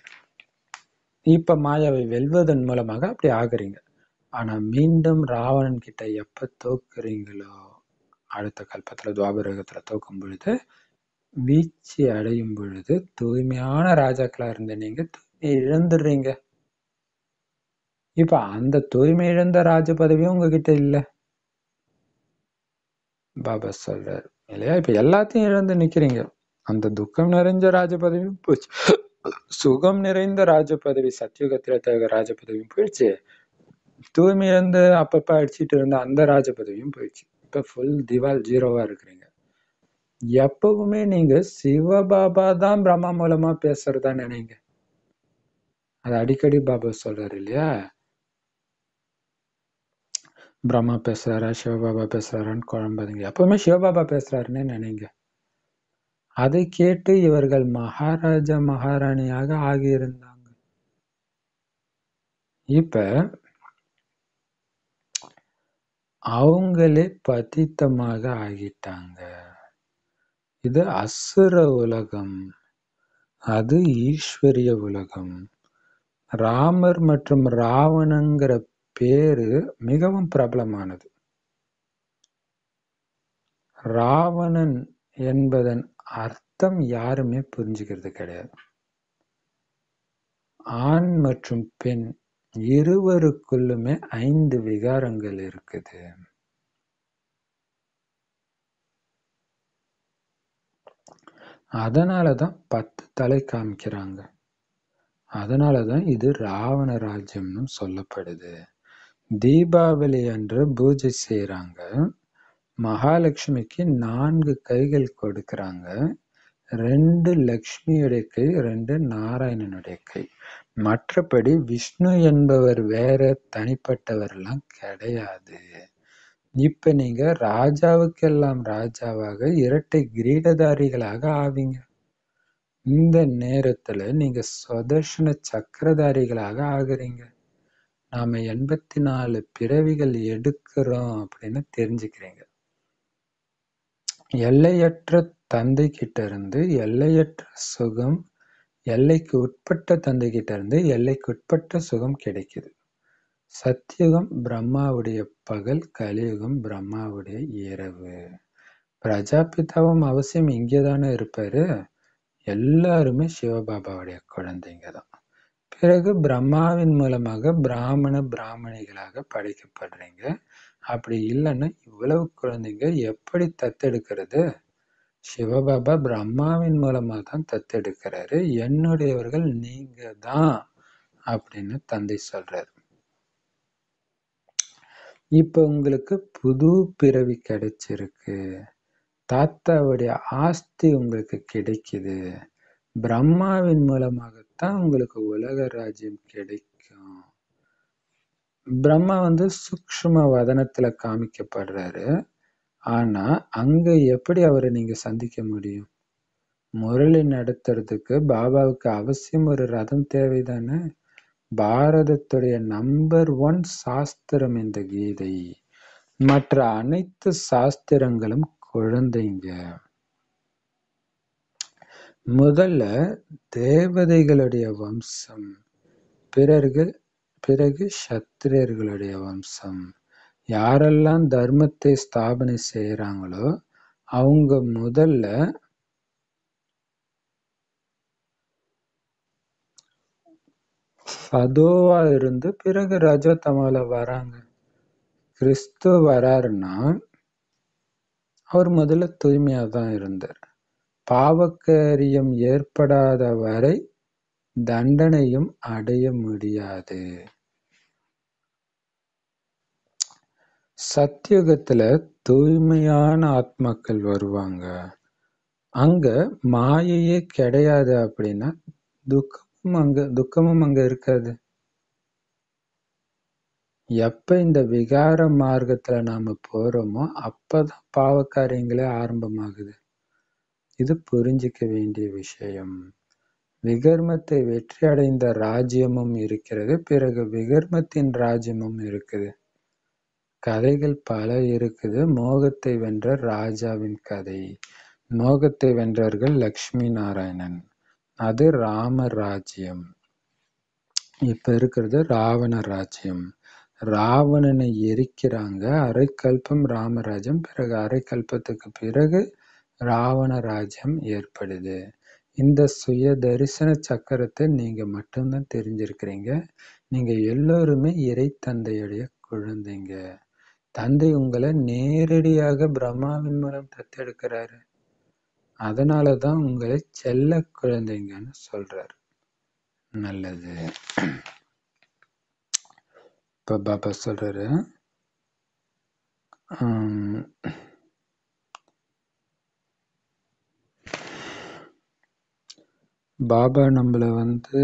இப்ப மாயாவை வெல்வதன் மூலமாக அப்படி ஆகுறீங்க ஆனா மீண்டும் ராவணன் கிட்ட எப்ப தோக்குறீங்களோ அடுத்த கல்பத்துல துவாபரகத்துல தோக்கும் பொழுது வீச்சி அடையும் பொழுது தூய்மையான ராஜாக்களா இருந்த நீங்க இழந்துடுறீங்க இப்ப அந்த தூய்மை இழந்த ராஜ பதவியும் உங்ககிட்ட இல்ல பாபா சொல்றாரு இல்லையா இப்ப எல்லாத்தையும் இழந்து நிக்கிறீங்க அந்த துக்கம் நிறைஞ்ச ராஜ பதவியும் போச்சு சுகம் நிறைந்த ராஜ பதவி சத்தியுகத்துல தக ராஜ பதவியும் போயிடுச்சு தூய்மை இருந்து அப்பப்ப அடிச்சிட்டு இருந்த அந்த ராஜ பதவியும் போயிடுச்சு இப்ப ஃபுல் திவால் ஜீரோவா இருக்கிறீங்க எப்பவுமே நீங்க சிவபாபா தான் பிரம்மா மூலமா பேசுறதா நினைங்க அது அடிக்கடி பாபா சொல்றாரு இல்லையா பிரம்மா பேசுகிறாரா சிவபாபா பேசுகிறாரான்னு குழம்புதுங்க எப்பவுமே சிவபாபா பேசுகிறாருன்னு நினைங்க அதை கேட்டு இவர்கள் மகாராஜா மகாராணியாக ஆகியிருந்தாங்க இப்ப அவங்களே பதித்தமாக ஆகிட்டாங்க இது அசுர உலகம் அது ஈஸ்வரிய உலகம் ராமர் மற்றும் ராவணங்கிற பேரு மிகவும் பிரபலமானது. ராவணன் என்பதன் அர்த்தம் யாருமே புரிஞ்சுக்கிறது கிடையாது. ஆண் மற்றும் பெண் இருவருக்குள்ளுமே ஐந்து விகாரங்கள் இருக்குது. அதனாலதான் பத்து தலை காமிக்கிறாங்க. அதனாலதான் இது ராவண ராஜ்யம்னு சொல்லப்படுது. தீபாவளி அன்று பூஜை செய்கிறாங்க. மகாலட்சுமிக்கு நான்கு கைகள் கொடுக்கிறாங்க. ரெண்டு லக்ஷ்மியுடைய கை, ரெண்டு நாராயணனுடைய கை. மற்றபடி விஷ்ணு என்பவர் வேற தனிப்பட்டவரெல்லாம் கிடையாது. இப்ப நீங்க ராஜாவுக்கெல்லாம் ராஜாவாக இரட்டை கிரீடதாரிகளாக ஆவீங்க. இந்த நேரத்துல நீங்க சுதர்ஷன சக்கரதாரிகளாக ஆகுறீங்க. நாம் எண்பத்தி நாலு பிறவிகள் எடுக்கிறோம் அப்படின்னு தெரிஞ்சுக்கிறீங்க எல்லையற்ற தந்தை கிட்ட இருந்து எல்லையற்ற சுகம் எல்லைக்கு உட்பட்ட தந்தை கிட்ட இருந்து எல்லைக்கு உட்பட்ட சுகம் கிடைக்குது சத்தியுகம் பிரம்மாவுடைய பகல் கலியுகம் பிரம்மாவுடைய இரவு பிரஜாபிதாவும் அவசியம் இங்கே தானே இருப்பாரு எல்லாருமே சிவபாபாவுடைய குழந்தைங்க தான் பிறகு பிரம்மாவின் மூலமாக பிராமண பிராமணிகளாக படைக்கப்படுறீங்க அப்படி இல்லைன்னா இவ்வளவு குழந்தைங்க எப்படி தத்தெடுக்கிறது சிவபாபா பிரம்மாவின் மூலமாக தான் தத்தெடுக்கிறாரு என்னுடையவர்கள் நீங்கள் தான் அப்படின்னு தந்தை சொல்றாரு இப்போ உங்களுக்கு புது பிறவி கிடைச்சிருக்கு தாத்தாவுடைய ஆஸ்தி உங்களுக்கு கிடைக்குது பிரம்மாவின் மூலமாகத்தான் உங்களுக்கு உலக ராஜ்யம் கிடைக்கும் பிரம்மா வந்து சூக்ஷ்ம வதனத்தில் காமிக்கப்படுறாரு ஆனால் அங்கே எப்படி அவரை நீங்கள் சந்திக்க முடியும் முரளி நடத்துறதுக்கு பாபாவுக்கு அவசியம் ஒரு ரதம் தேவைதானே பாரதத்துடைய நம்பர் ஒன் சாஸ்திரம் இந்த கீதை மற்ற அனைத்து சாஸ்திரங்களும் குழந்தைங்க முதல்ல தேவதைகளுடைய வம்சம் பிறகு பிறகு சத்திரியர்களுடைய வம்சம் யாரெல்லாம் தர்மத்தை ஸ்தாபனை செய்கிறாங்களோ அவங்க முதல்ல சதோவா இருந்து பிறகு ரஜோத்தமால வராங்க கிறிஸ்து வராருன்னா அவர் முதல்ல தூய்மையாக தான் இருந்தார் பாவகாரியம் வரை தண்டனையும் அடைய முடியாது சத்தியுகத்துல தூய்மையான ஆத்மாக்கள் வருவாங்க அங்க மாயையே கிடையாது அப்படின்னா துக்கமும் அங்க துக்கமும் அங்க இருக்காது எப்ப இந்த விகார மார்க்கத்துல நாம போறோமோ அப்பதான் பாவக்காரியங்களே ஆரம்பமாகுது இது புரிஞ்சிக்க வேண்டிய விஷயம் விகர்மத்தை வெற்றி அடைந்த ராஜ்யமும் இருக்கிறது பிறகு விகர்மத்தின் ராஜ்யமும் இருக்குது கதைகள் பல இருக்குது மோகத்தை வென்ற ராஜாவின் கதை மோகத்தை வென்றவர்கள் லக்ஷ்மி நாராயணன் அது ராம ராஜ்யம் இப்ப இருக்கிறது ராவண ராஜ்யம் ராவணனை எரிக்கிறாங்க அரைக்கல்பம் ராமராஜ்யம் பிறகு அரைக்கல்பத்துக்கு பிறகு ராவண ராஜ்யம் ஏற்படுது இந்த சுய தரிசன சக்கரத்தை நீங்கள் மட்டும்தான் தெரிஞ்சிருக்கிறீங்க நீங்கள் எல்லோருமே இறை தந்தையுடைய குழந்தைங்க தந்தை உங்களை நேரடியாக பிரம்மாவின் மூலம் தத்தெடுக்கிறாரு அதனால தான் உங்களை செல்ல குழந்தைங்கன்னு சொல்றாரு நல்லது இப்போ சொல்றாரு சொல்கிறாரு பாபா நம்மள வந்து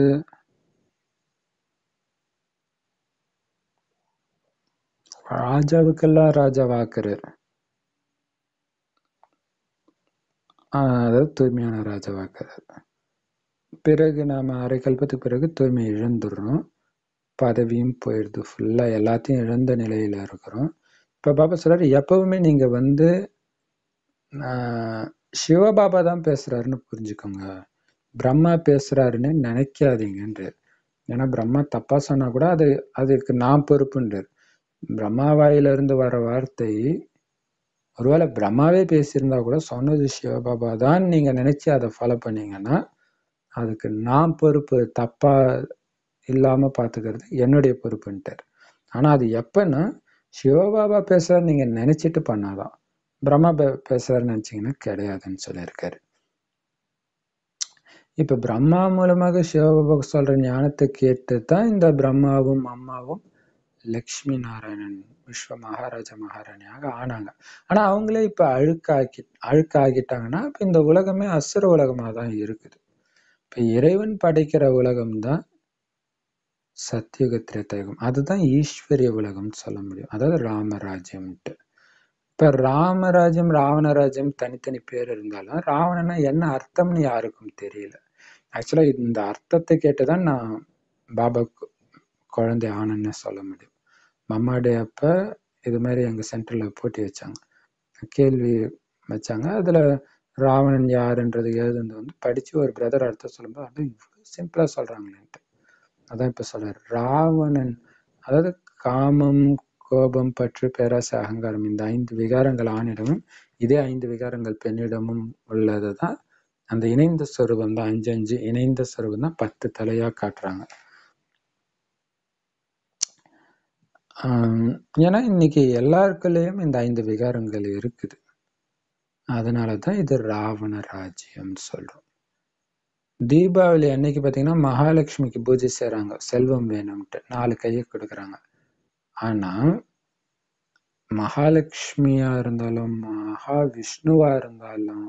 ராஜாவுக்கெல்லாம் ராஜா ராஜாவாக்குறார் அதாவது தூய்மையான ராஜா ராஜாவாக்குறார் பிறகு நாம் அரைக்கல்பத்துக்கு பிறகு தூய்மை இழந்துடுறோம் பதவியும் போயிடுது ஃபுல்லாக எல்லாத்தையும் இழந்த நிலையில் இருக்கிறோம் இப்போ பாபா சொல்கிறார் எப்பவுமே நீங்கள் வந்து சிவபாபா தான் பேசுகிறாருன்னு புரிஞ்சுக்கோங்க பிரம்மா பேசுகிறாருன்னு நினைக்காதீங்கன்றார் ஏன்னா பிரம்மா தப்பாக சொன்னால் கூட அது அதுக்கு நான் பொறுப்புன்றார் பிரம்மா வாயிலிருந்து வர வார்த்தை ஒருவேளை பிரம்மாவே பேசியிருந்தா கூட சொன்னது சிவபாபா தான் நீங்கள் நினச்சி அதை ஃபாலோ பண்ணீங்கன்னா அதுக்கு நான் பொறுப்பு தப்பாக இல்லாமல் பாத்துக்கிறது என்னுடைய பொறுப்புன்ட்டார் ஆனால் அது எப்போன்னா சிவபாபா பேசுறாரு நீங்கள் நினச்சிட்டு பண்ணாதான் பிரம்மா பே பேசுறாரு நினச்சிங்கன்னா கிடையாதுன்னு சொல்லியிருக்காரு இப்போ பிரம்மா மூலமாக சிவபாபா சொல்கிற ஞானத்தை கேட்டு தான் இந்த பிரம்மாவும் அம்மாவும் லக்ஷ்மி நாராயணன் விஸ்வ மகாராஜா மகாராணியாக ஆனாங்க ஆனால் அவங்களே இப்போ அழுக்காக்கி அழுக்காகிட்டாங்கன்னா இப்போ இந்த உலகமே அசுர உலகமாக தான் இருக்குது இப்போ இறைவன் படைக்கிற உலகம்தான் சத்தியுக திரேத்தயுகம் அதுதான் ஈஸ்வரிய உலகம்னு சொல்ல முடியும் அதாவது ராமராஜ்யம்ட்டு இப்போ ராமராஜ்யம் ராவணராஜ்யம் தனித்தனி பேர் இருந்தாலும் ராவணனா என்ன அர்த்தம்னு யாருக்கும் தெரியல ஆக்சுவலாக இந்த அர்த்தத்தை கேட்டு தான் நான் பாபா குழந்தை ஆனன்னு சொல்ல முடியும் மம்மா டே அப்போ இது மாதிரி எங்கள் சென்டரில் போட்டி வச்சாங்க கேள்வி வச்சாங்க அதில் ராவணன் யாருன்றது எழுதுனது வந்து படித்து ஒரு பிரதர் அர்த்தம் சொல்லும்போது அது இவ்வளோ சிம்பிளாக சொல்கிறாங்களேன்ட்டு அதான் இப்போ சொல்கிறார் ராவணன் அதாவது காமம் கோபம் பற்று பேராசை அகங்காரம் இந்த ஐந்து விகாரங்கள் ஆணிடமும் இதே ஐந்து விகாரங்கள் பெண்ணிடமும் உள்ளது தான் அந்த இணைந்த சொருபம் தான் அஞ்சு அஞ்சு இணைந்த சொருபம் தான் பத்து தலையா காட்டுறாங்க ஏன்னா இன்னைக்கு எல்லாருக்குள்ளேயும் இந்த ஐந்து விகாரங்கள் இருக்குது அதனால தான் இது ராவண ராஜ்யம் சொல்றோம் தீபாவளி அன்னைக்கு பார்த்தீங்கன்னா மகாலட்சுமிக்கு பூஜை செய்கிறாங்க செல்வம் வேணும்ட்டு நாலு கையை கொடுக்குறாங்க ஆனா மகாலட்சுமியா இருந்தாலும் விஷ்ணுவா இருந்தாலும்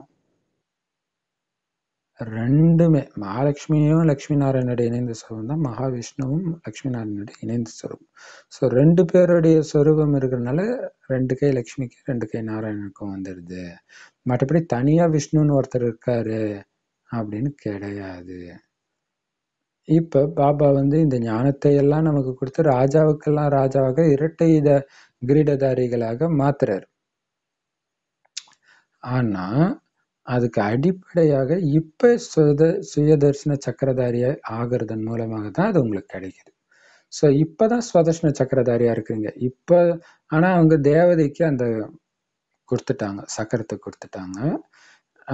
ரெண்டுமே மகாலட்சுமியும் லக்ஷ்மி நாராயணோட இணைந்த சொரூபம் தான் மகாவிஷ்ணுவும் லக்ஷ்மி நாராயணோட இணைந்த சொரூபம் ஸோ ரெண்டு பேருடைய சொரூபம் இருக்கிறனால ரெண்டு கை லக்ஷ்மிக்கு ரெண்டு கை நாராயணனுக்கும் வந்துடுது மற்றபடி தனியாக விஷ்ணுன்னு ஒருத்தர் இருக்காரு அப்படின்னு கிடையாது இப்போ பாபா வந்து இந்த ஞானத்தை எல்லாம் நமக்கு கொடுத்து ராஜாவுக்கெல்லாம் ராஜாவாக இரட்டை இத கிரீடதாரிகளாக மாத்துறாரு ஆனால் அதுக்கு அடிப்படையாக இப்போ சுத சுயதர்சன சக்கரதாரியாக ஆகிறதன் மூலமாக தான் அது உங்களுக்கு கிடைக்குது ஸோ இப்போ தான் சுவதர்ஷன சக்கரதாரியாக இருக்கிறீங்க இப்போ ஆனால் அவங்க தேவதைக்கு அந்த கொடுத்துட்டாங்க சக்கரத்தை கொடுத்துட்டாங்க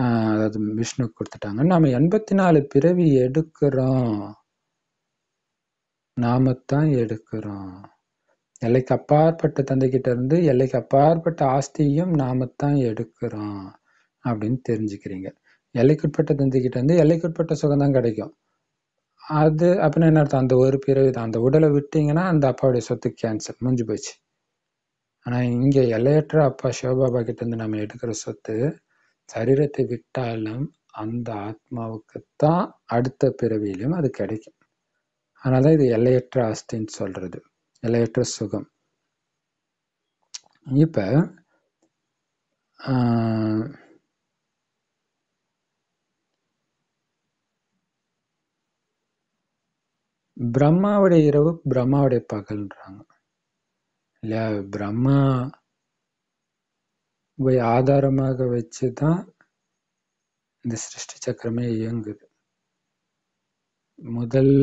அதாவது விஷ்ணுக்கு கொடுத்துட்டாங்க நம்ம எண்பத்தி நாலு பிறவி எடுக்கிறோம் நாம தான் எடுக்கிறோம் எல்லைக்கு அப்பாற்பட்ட தந்தைகிட்ட இருந்து எல்லைக்கு அப்பாற்பட்ட ஆஸ்தியும் நாம தான் எடுக்கிறோம் அப்படின்னு தெரிஞ்சுக்கிறீங்க எல்லைக்குட்பட்ட தந்திக்கிட்ட வந்து எல்லைக்குட்பட்ட சுகம் தான் கிடைக்கும் அது அப்படின்னு என்ன அர்த்தம் அந்த ஒரு பிறவி தான் அந்த உடலை விட்டீங்கன்னா அந்த அப்பாவுடைய சொத்து கேன்சர் முடிஞ்சு போச்சு ஆனால் இங்கே எல்லையற்ற அப்பா சிவபாபா கிட்டேருந்து நம்ம எடுக்கிற சொத்து சரீரத்தை விட்டாலும் அந்த ஆத்மாவுக்குத்தான் அடுத்த பிறவியிலும் அது கிடைக்கும் அதனால தான் இது எல்லையற்ற ஆஸ்தின்னு சொல்கிறது எல்லையற்ற சுகம் இப்போ பிரம்மாவுடைய இரவு பிரம்மாவுடைய பகல்ன்றாங்க இல்லையா பிரம்மா போய் ஆதாரமாக வச்சு தான் இந்த சிருஷ்டி சக்கரமே இயங்குது முதல்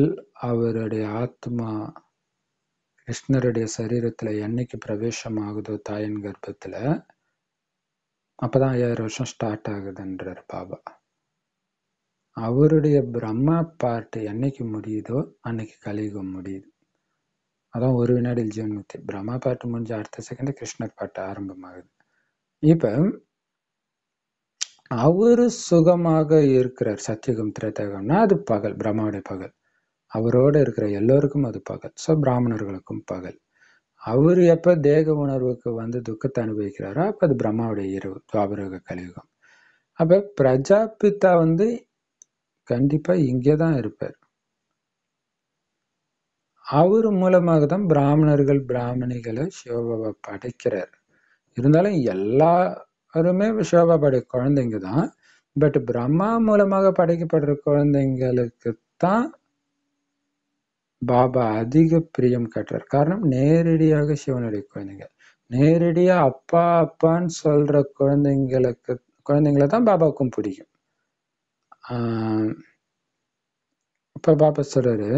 அவருடைய ஆத்மா கிருஷ்ணருடைய சரீரத்தில் என்னைக்கு பிரவேசம் ஆகுதோ தாயின் கர்ப்பத்தில் அப்போ தான் ஐயாயிரம் வருஷம் ஸ்டார்ட் ஆகுதுன்றார் பாபா அவருடைய பிரம்மா பார்ட்டு என்னைக்கு முடியுதோ அன்னைக்கு கலியுகம் முடியுது அதான் ஒரு வினாடி ஜீவன் முக்தி பிரம்மா பாட்டு முடிஞ்ச அடுத்த செகண்ட் கிருஷ்ணர் பாட்டு ஆரம்பமாகுது இப்போ அவரு சுகமாக இருக்கிறார் சத்தியுகம் திரேத்தகம்னா அது பகல் பிரம்மாவுடைய பகல் அவரோடு இருக்கிற எல்லோருக்கும் அது பகல் ஸோ பிராமணர்களுக்கும் பகல் அவர் எப்போ தேக உணர்வுக்கு வந்து துக்கத்தை அனுபவிக்கிறாரோ அப்போ அது பிரம்மாவுடைய இரவு துவாபரக கலியுகம் அப்போ பிரஜாபித்தா வந்து கண்டிப்பா தான் இருப்பார் அவர் மூலமாக தான் பிராமணர்கள் பிராமணிகளை சிவபாபா படைக்கிறார் இருந்தாலும் எல்லாருமே சிவபா படை குழந்தைங்க தான் பட் பிரம்மா மூலமாக படைக்கப்படுற குழந்தைங்களுக்கு தான் பாபா அதிக பிரியம் கட்டுறார் காரணம் நேரடியாக சிவனுடைய குழந்தைங்க நேரடியாக அப்பா அப்பான்னு சொல்கிற குழந்தைங்களுக்கு குழந்தைங்கள தான் பாபாவுக்கும் பிடிக்கும் பிரபாபர் சொல்றாரு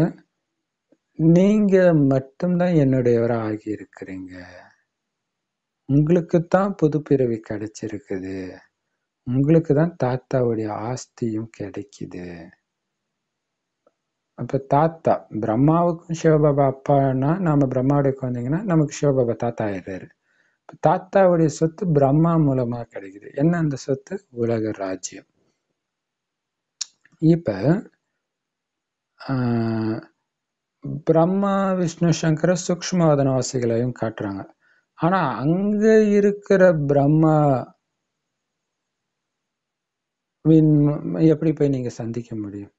நீங்கள் மட்டும்தான் என்னுடையவராக ஆகி இருக்கிறீங்க உங்களுக்கு தான் புது பிறவி கிடைச்சிருக்குது உங்களுக்கு தான் தாத்தாவுடைய ஆஸ்தியும் கிடைக்குது அப்போ தாத்தா பிரம்மாவுக்கும் சிவபாபா அப்பான்னா நாம பிரம்மாவுடைய குழந்தைங்கன்னா நமக்கு சிவபாபா தாத்தா ஆயிடுறாரு தாத்தாவுடைய சொத்து பிரம்மா மூலமாக கிடைக்குது என்ன அந்த சொத்து உலக ராஜ்யம் இப்போ பிரம்மா விஷ்ணு சங்கர சுக்ஷ்மவதனவாசிகளையும் காட்டுறாங்க ஆனால் அங்கே இருக்கிற பிரம்மா வின் எப்படி போய் நீங்கள் சந்திக்க முடியும்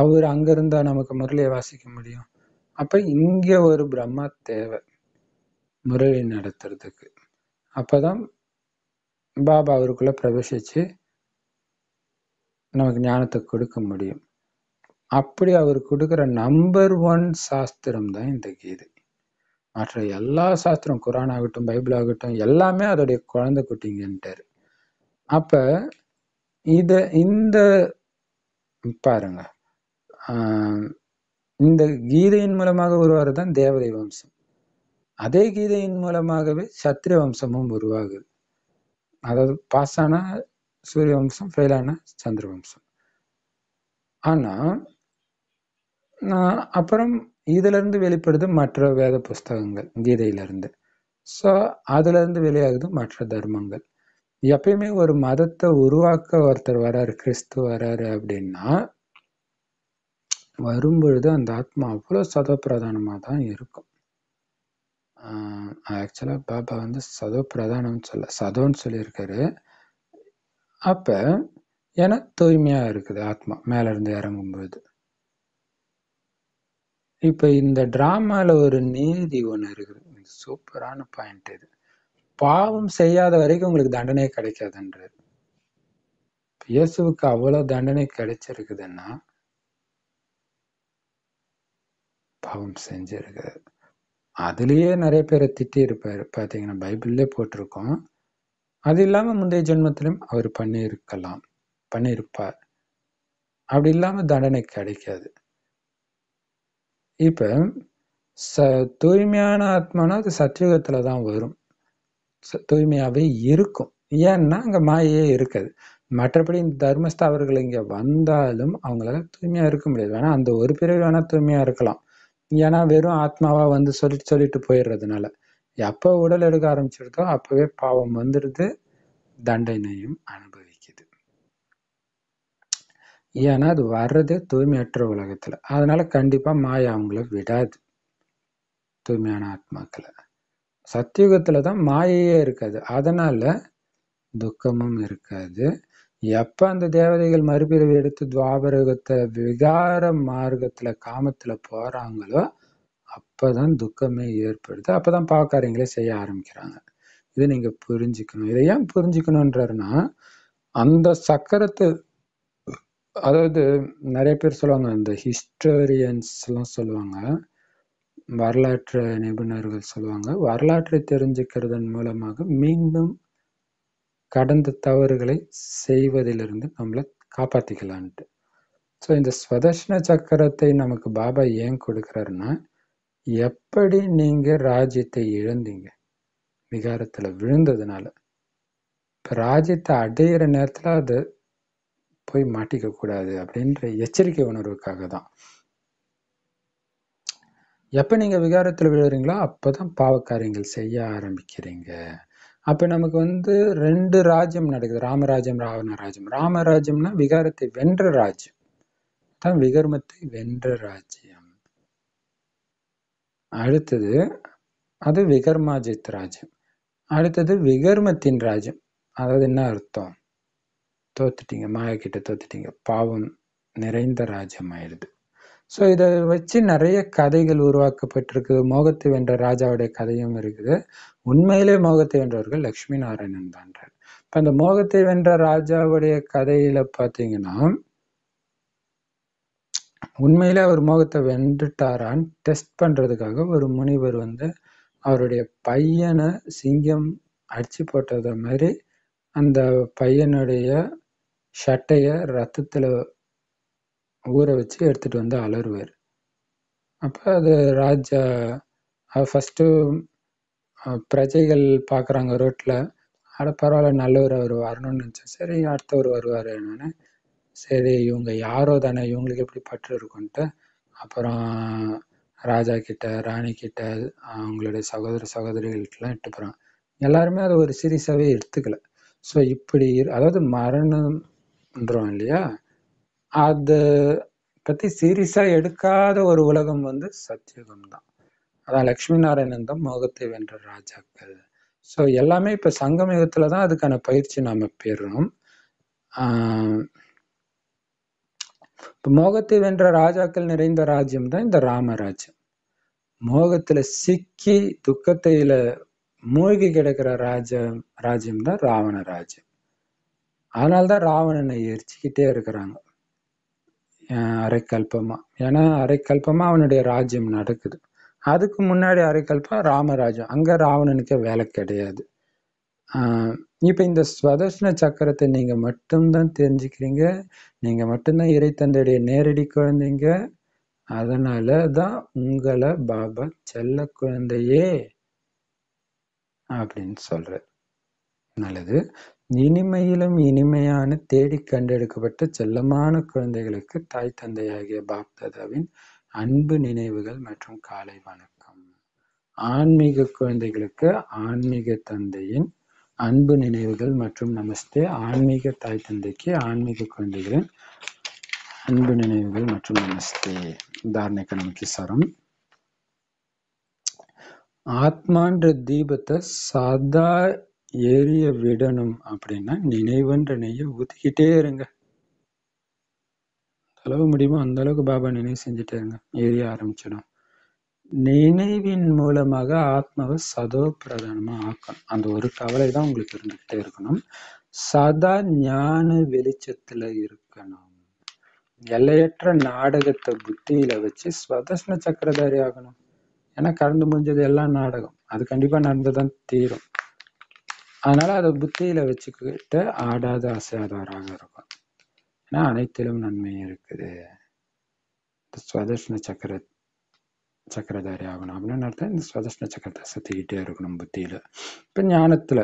அவர் அங்கே இருந்தால் நமக்கு முரளியை வாசிக்க முடியும் அப்போ இங்கே ஒரு பிரம்மா தேவை முரளி நடத்துறதுக்கு அப்போ தான் பாபா அவருக்குள்ளே பிரவேசிச்சு நமக்கு ஞானத்தை கொடுக்க முடியும் அப்படி அவர் கொடுக்குற நம்பர் ஒன் சாஸ்திரம் தான் இந்த கீதை மற்ற எல்லா சாஸ்திரம் குரான் ஆகட்டும் பைபிள் ஆகட்டும் எல்லாமே அதோடைய குழந்தை குட்டிங்கன்ட்டார் அப்போ இதை இந்த பாருங்க இந்த கீதையின் மூலமாக உருவாரு தான் தேவதை வம்சம் அதே கீதையின் மூலமாகவே சத்திரிய வம்சமும் உருவாகுது அதாவது பாசானா சூரிய வம்சம் ஃபெயிலான சந்திர வம்சம் ஆனால் அப்புறம் இதிலிருந்து வெளிப்படுது மற்ற வேத புஸ்தகங்கள் கீதையிலிருந்து ஸோ இருந்து வெளியாகுது மற்ற தர்மங்கள் எப்பயுமே ஒரு மதத்தை உருவாக்க ஒருத்தர் வராரு கிறிஸ்து வராரு அப்படின்னா வரும்பொழுது அந்த ஆத்மா அவ்வளோ சதப்பிரதானமாக தான் இருக்கும் ஆக்சுவலாக பாபா வந்து சதோ பிரதானம்னு சொல்ல சதோன்னு சொல்லியிருக்காரு அப்போ ஏன்னா தூய்மையாக இருக்குது ஆத்மா மேலேருந்து இறங்கும்போது இப்போ இந்த ட்ராமாவில் ஒரு நீதி ஒன்று இருக்குது சூப்பரான பாயிண்ட் இது பாவம் செய்யாத வரைக்கும் உங்களுக்கு தண்டனை கிடைக்காதுன்றார் இயேசுக்கு அவ்வளோ தண்டனை கிடைச்சிருக்குதுன்னா பாவம் செஞ்சிருக்கிறார் அதுலேயே நிறைய பேரை திட்டி இருப்பார் பார்த்தீங்கன்னா பைபிள்லேயே போட்டிருக்கோம் அது இல்லாமல் முந்தைய ஜென்மத்திலும் அவர் பண்ணியிருக்கலாம் பண்ணியிருப்பார் அப்படி இல்லாமல் தண்டனை கிடைக்காது இப்போ ச தூய்மையான ஆத்மானா அது சத்யுகத்தில் தான் வரும் தூய்மையாகவே இருக்கும் ஏன்னா அங்கே மாயே இருக்காது மற்றபடி இந்த தர்மஸ்தாவர்கள் இங்கே வந்தாலும் அவங்களால தூய்மையாக இருக்க முடியாது வேணால் அந்த ஒரு பிறகு வேணால் தூய்மையாக இருக்கலாம் ஏன்னா வெறும் ஆத்மாவாக வந்து சொல்லிட்டு சொல்லிட்டு போயிடுறதுனால எப்போ உடல் எடுக்க ஆரம்பிச்சிருக்கோ அப்பவே பாவம் வந்துடுது தண்டனையும் அனுபவிக்குது ஏன்னா அது வர்றது தூய்மையற்ற உலகத்தில் அதனால கண்டிப்பாக மாயா அவங்கள விடாது தூய்மையான ஆத்மாக்களை சத்தியுகத்தில் தான் மாயையே இருக்காது அதனால துக்கமும் இருக்காது எப்போ அந்த தேவதைகள் மறுபிறவி எடுத்து துவாபரகத்தை விகார மார்க்கத்தில் காமத்தில் போகிறாங்களோ அப்போ தான் துக்கமே ஏற்படுது அப்போ தான் பாவக்காரியங்களே செய்ய ஆரம்பிக்கிறாங்க இதை நீங்கள் புரிஞ்சுக்கணும் இதை ஏன் புரிஞ்சுக்கணுன்றாருன்னா அந்த சக்கரத்தை அதாவது நிறைய பேர் சொல்லுவாங்க அந்த ஹிஸ்டோரியன்ஸ்லாம் சொல்லுவாங்க வரலாற்று நிபுணர்கள் சொல்லுவாங்க வரலாற்றை தெரிஞ்சுக்கிறதன் மூலமாக மீண்டும் கடந்த தவறுகளை செய்வதிலிருந்து நம்மளை காப்பாற்றிக்கலான்ட்டு ஸோ இந்த ஸ்வதர்ஷன சக்கரத்தை நமக்கு பாபா ஏன் கொடுக்குறாருன்னா எப்படி நீங்கள் ராஜ்யத்தை இழந்தீங்க விகாரத்தில் விழுந்ததுனால இப்போ ராஜ்யத்தை அடையிற நேரத்தில் அது போய் மாட்டிக்கக்கூடாது அப்படின்ற எச்சரிக்கை உணர்வுக்காக தான் எப்போ நீங்கள் விகாரத்தில் விழுறீங்களோ அப்போ தான் பாவக்காரியங்கள் செய்ய ஆரம்பிக்கிறீங்க அப்போ நமக்கு வந்து ரெண்டு ராஜ்யம் நடக்குது ராமராஜ்யம் ராவண ராஜ்யம் ராமராஜ்யம்னா விகாரத்தை வென்ற ராஜ்யம் தான் விகர்மத்தை வென்ற ராஜ்யம் அடுத்தது அது விகர்மாஜித் ராஜ்யம் அடுத்தது விகர்மத்தின் ராஜ்யம் அதாவது என்ன அர்த்தம் தோத்துட்டீங்க மாயக்கிட்ட தோத்துட்டீங்க பாவம் நிறைந்த ராஜ்யம் ஆயிடுது ஸோ இதை வச்சு நிறைய கதைகள் உருவாக்கப்பட்டிருக்கு மோகத்தை வென்ற ராஜாவுடைய கதையும் இருக்குது உண்மையிலே மோகத்தை வென்றவர்கள் லக்ஷ்மி நாராயணன் தான்றார் இப்போ அந்த மோகத்தை வென்ற ராஜாவுடைய கதையில் பார்த்தீங்கன்னா உண்மையிலே அவர் மோகத்தை வென்றுட்டாரான்னு டெஸ்ட் பண்ணுறதுக்காக ஒரு முனிவர் வந்து அவருடைய பையனை சிங்கம் அடித்து போட்டத மாதிரி அந்த பையனுடைய சட்டையை ரத்தத்தில் ஊற வச்சு எடுத்துகிட்டு வந்து அலறுவார் அப்போ அது ராஜா ஃபஸ்ட்டு பிரஜைகள் பார்க்குறாங்க ரோட்டில் அட பரவாயில்ல நல்லவர் அவர் வரணும்னு நினச்சா சரி அடுத்தவர் வருவார் என்னன்னு சரி இவங்க யாரோ தானே இவங்களுக்கு எப்படி பற்று இருக்குன்ட்டு அப்புறம் ராஜா கிட்ட ராணி கிட்ட அவங்களுடைய சகோதர சகோதரிகளுக்கெல்லாம் இட்டு போகிறாங்க எல்லாருமே அதை ஒரு சீரியஸாகவே எடுத்துக்கல ஸோ இப்படி அதாவது மரணம்ன்றோம் இல்லையா அது பற்றி சீரியஸாக எடுக்காத ஒரு உலகம் வந்து சத்தியுகம் தான் அதான் லக்ஷ்மி நாராயணன் தான் மோகத்தை வென்ற ராஜாக்கள் ஸோ எல்லாமே இப்போ சங்கம யுகத்தில் தான் அதுக்கான பயிற்சி நாம் பெறுறோம் மோகத்தை வென்ற ராஜாக்கள் நிறைந்த ராஜ்யம் தான் இந்த ராமராஜ்யம் மோகத்தில் சிக்கி துக்கத்தையில மூழ்கி கிடக்கிற ராஜ ராஜ்யம் தான் ராவண ராஜ்யம் அதனால்தான் ராவணனை எரிச்சிக்கிட்டே இருக்கிறாங்க அரைக்கல்பமா ஏன்னா அரைக்கல்பமா அவனுடைய ராஜ்யம் நடக்குது அதுக்கு முன்னாடி அரைக்கல்பம் ராமராஜம் அங்க ராவணனுக்கு வேலை கிடையாது இப்போ இந்த ஸ்வதர்ஷன சக்கரத்தை நீங்கள் மட்டும்தான் தெரிஞ்சுக்கிறீங்க நீங்கள் மட்டும்தான் இறைத்தந்தையுடைய நேரடி குழந்தைங்க அதனால தான் உங்களை பாபா செல்ல குழந்தையே அப்படின்னு சொல்கிற நல்லது இனிமையிலும் இனிமையான தேடி கண்டெடுக்கப்பட்ட செல்லமான குழந்தைகளுக்கு தாய் தந்தையாகிய பாப்தாதாவின் அன்பு நினைவுகள் மற்றும் காலை வணக்கம் ஆன்மீக குழந்தைகளுக்கு ஆன்மீக தந்தையின் அன்பு நினைவுகள் மற்றும் நமஸ்தே ஆன்மீக தாய் தந்தைக்கு ஆன்மீக குழந்தைகளின் அன்பு நினைவுகள் மற்றும் நமஸ்தே உதாரண கணக்கு சரம் ஆத்மான்ற தீபத்தை சாதா எரிய விடணும் அப்படின்னா நினைவுன்ற நெய்யை ஊத்திக்கிட்டே இருங்க அளவு முடியுமோ அந்த அளவுக்கு பாபா நினைவு செஞ்சுட்டே இருங்க ஏரிய ஆரம்பிச்சிடும் நினைவின் மூலமாக ஆத்மாவை சதோ பிரதானமாக ஆக்கணும் அந்த ஒரு கவலை தான் உங்களுக்கு இருந்துகிட்டே இருக்கணும் சதா ஞான வெளிச்சத்தில் இருக்கணும் எல்லையற்ற நாடகத்தை புத்தியில வச்சு ஸ்வதர்ஷ்ண சக்கரதாரி ஆகணும் ஏன்னா கடந்து முடிஞ்சது எல்லாம் நாடகம் அது கண்டிப்பா நடந்துதான் தீரும் அதனால அதை புத்தியில வச்சுக்கிட்டு ஆடாத அசையாதவராக இருக்கும் ஏன்னா அனைத்திலும் நன்மை இருக்குது ஸ்வதர்ஷ்ண சக்கர சக்கரதாரி ஆகணும் அப்படின்னு அர்த்தம் இந்த சுவாதஷ்ண சக்கரத்தை சுத்திக்கிட்டே இருக்கணும் புத்தியில் இப்போ ஞானத்தில்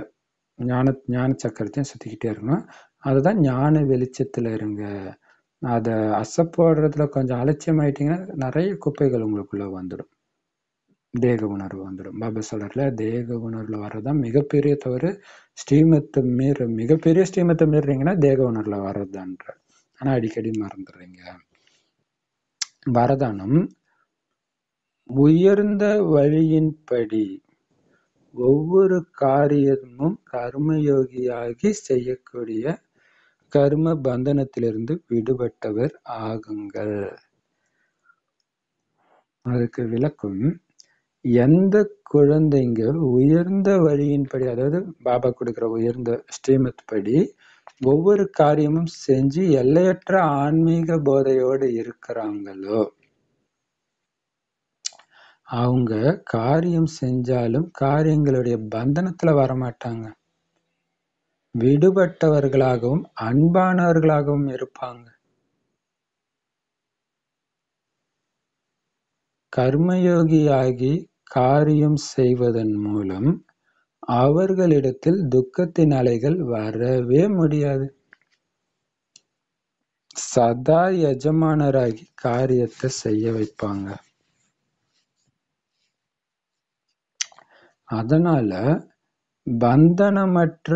ஞான ஞான சக்கரத்தையும் சுத்திக்கிட்டே இருக்கணும் அதுதான் ஞான வெளிச்சத்தில் இருங்க அதை அசப்போடுறதுல கொஞ்சம் அலட்சியம் ஆயிட்டீங்கன்னா நிறைய குப்பைகள் உங்களுக்குள்ளே வந்துடும் தேக உணர்வு வந்துடும் பாபா சொல்கிறல தேக உணர்வில் வர்றதுதான் மிகப்பெரிய தவறு ஸ்ரீமத்தை மீறு மிகப்பெரிய ஸ்ரீமத்தை மீறுறீங்கன்னா தேக உணர்வில் வர்றதுதான்ற ஆனால் அடிக்கடி மறந்துடுறீங்க வரதானம் உயர்ந்த வழியின்படி ஒவ்வொரு காரியமும் கர்மயோகியாகி செய்யக்கூடிய கர்ம பந்தனத்திலிருந்து விடுபட்டவர் ஆகுங்கள். அதுக்கு விளக்கம் எந்த குழந்தைங்க உயர்ந்த வழியின்படி அதாவது பாபா கொடுக்குற உயர்ந்த ஸ்ரீமத் படி ஒவ்வொரு காரியமும் செஞ்சு எல்லையற்ற ஆன்மீக போதையோடு இருக்கிறாங்களோ அவங்க காரியம் செஞ்சாலும் காரியங்களுடைய பந்தனத்தில் வரமாட்டாங்க விடுபட்டவர்களாகவும் அன்பானவர்களாகவும் இருப்பாங்க கர்மயோகியாகி காரியம் செய்வதன் மூலம் அவர்களிடத்தில் துக்கத்தின் அலைகள் வரவே முடியாது சதா எஜமானராகி காரியத்தை செய்ய வைப்பாங்க அதனால பந்தனமற்ற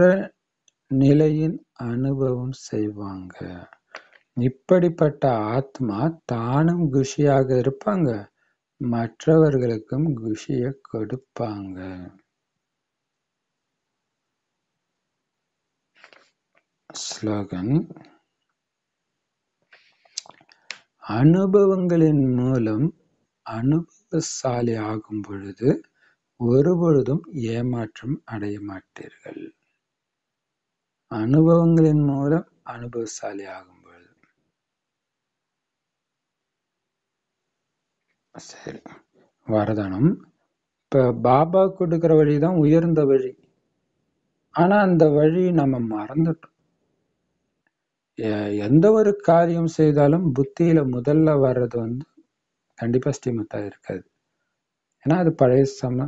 நிலையின் அனுபவம் செய்வாங்க இப்படிப்பட்ட ஆத்மா தானும் குஷியாக இருப்பாங்க மற்றவர்களுக்கும் குஷியை கொடுப்பாங்க ஸ்லோகன் அனுபவங்களின் மூலம் அனுபவசாலி ஆகும் பொழுது ஒருபொழுதும் ஏமாற்றம் அடைய மாட்டீர்கள் அனுபவங்களின் மூலம் அனுபவசாலி ஆகும் பொழுது சரி வரதனம் இப்ப பாபா கொடுக்கிற வழி தான் உயர்ந்த வழி ஆனா அந்த வழி நம்ம மறந்துட்டோம் எந்த ஒரு காரியம் செய்தாலும் புத்தியில முதல்ல வர்றது வந்து கண்டிப்பா ஸ்ரீமத்தா இருக்காது ஏன்னா அது பழைய சம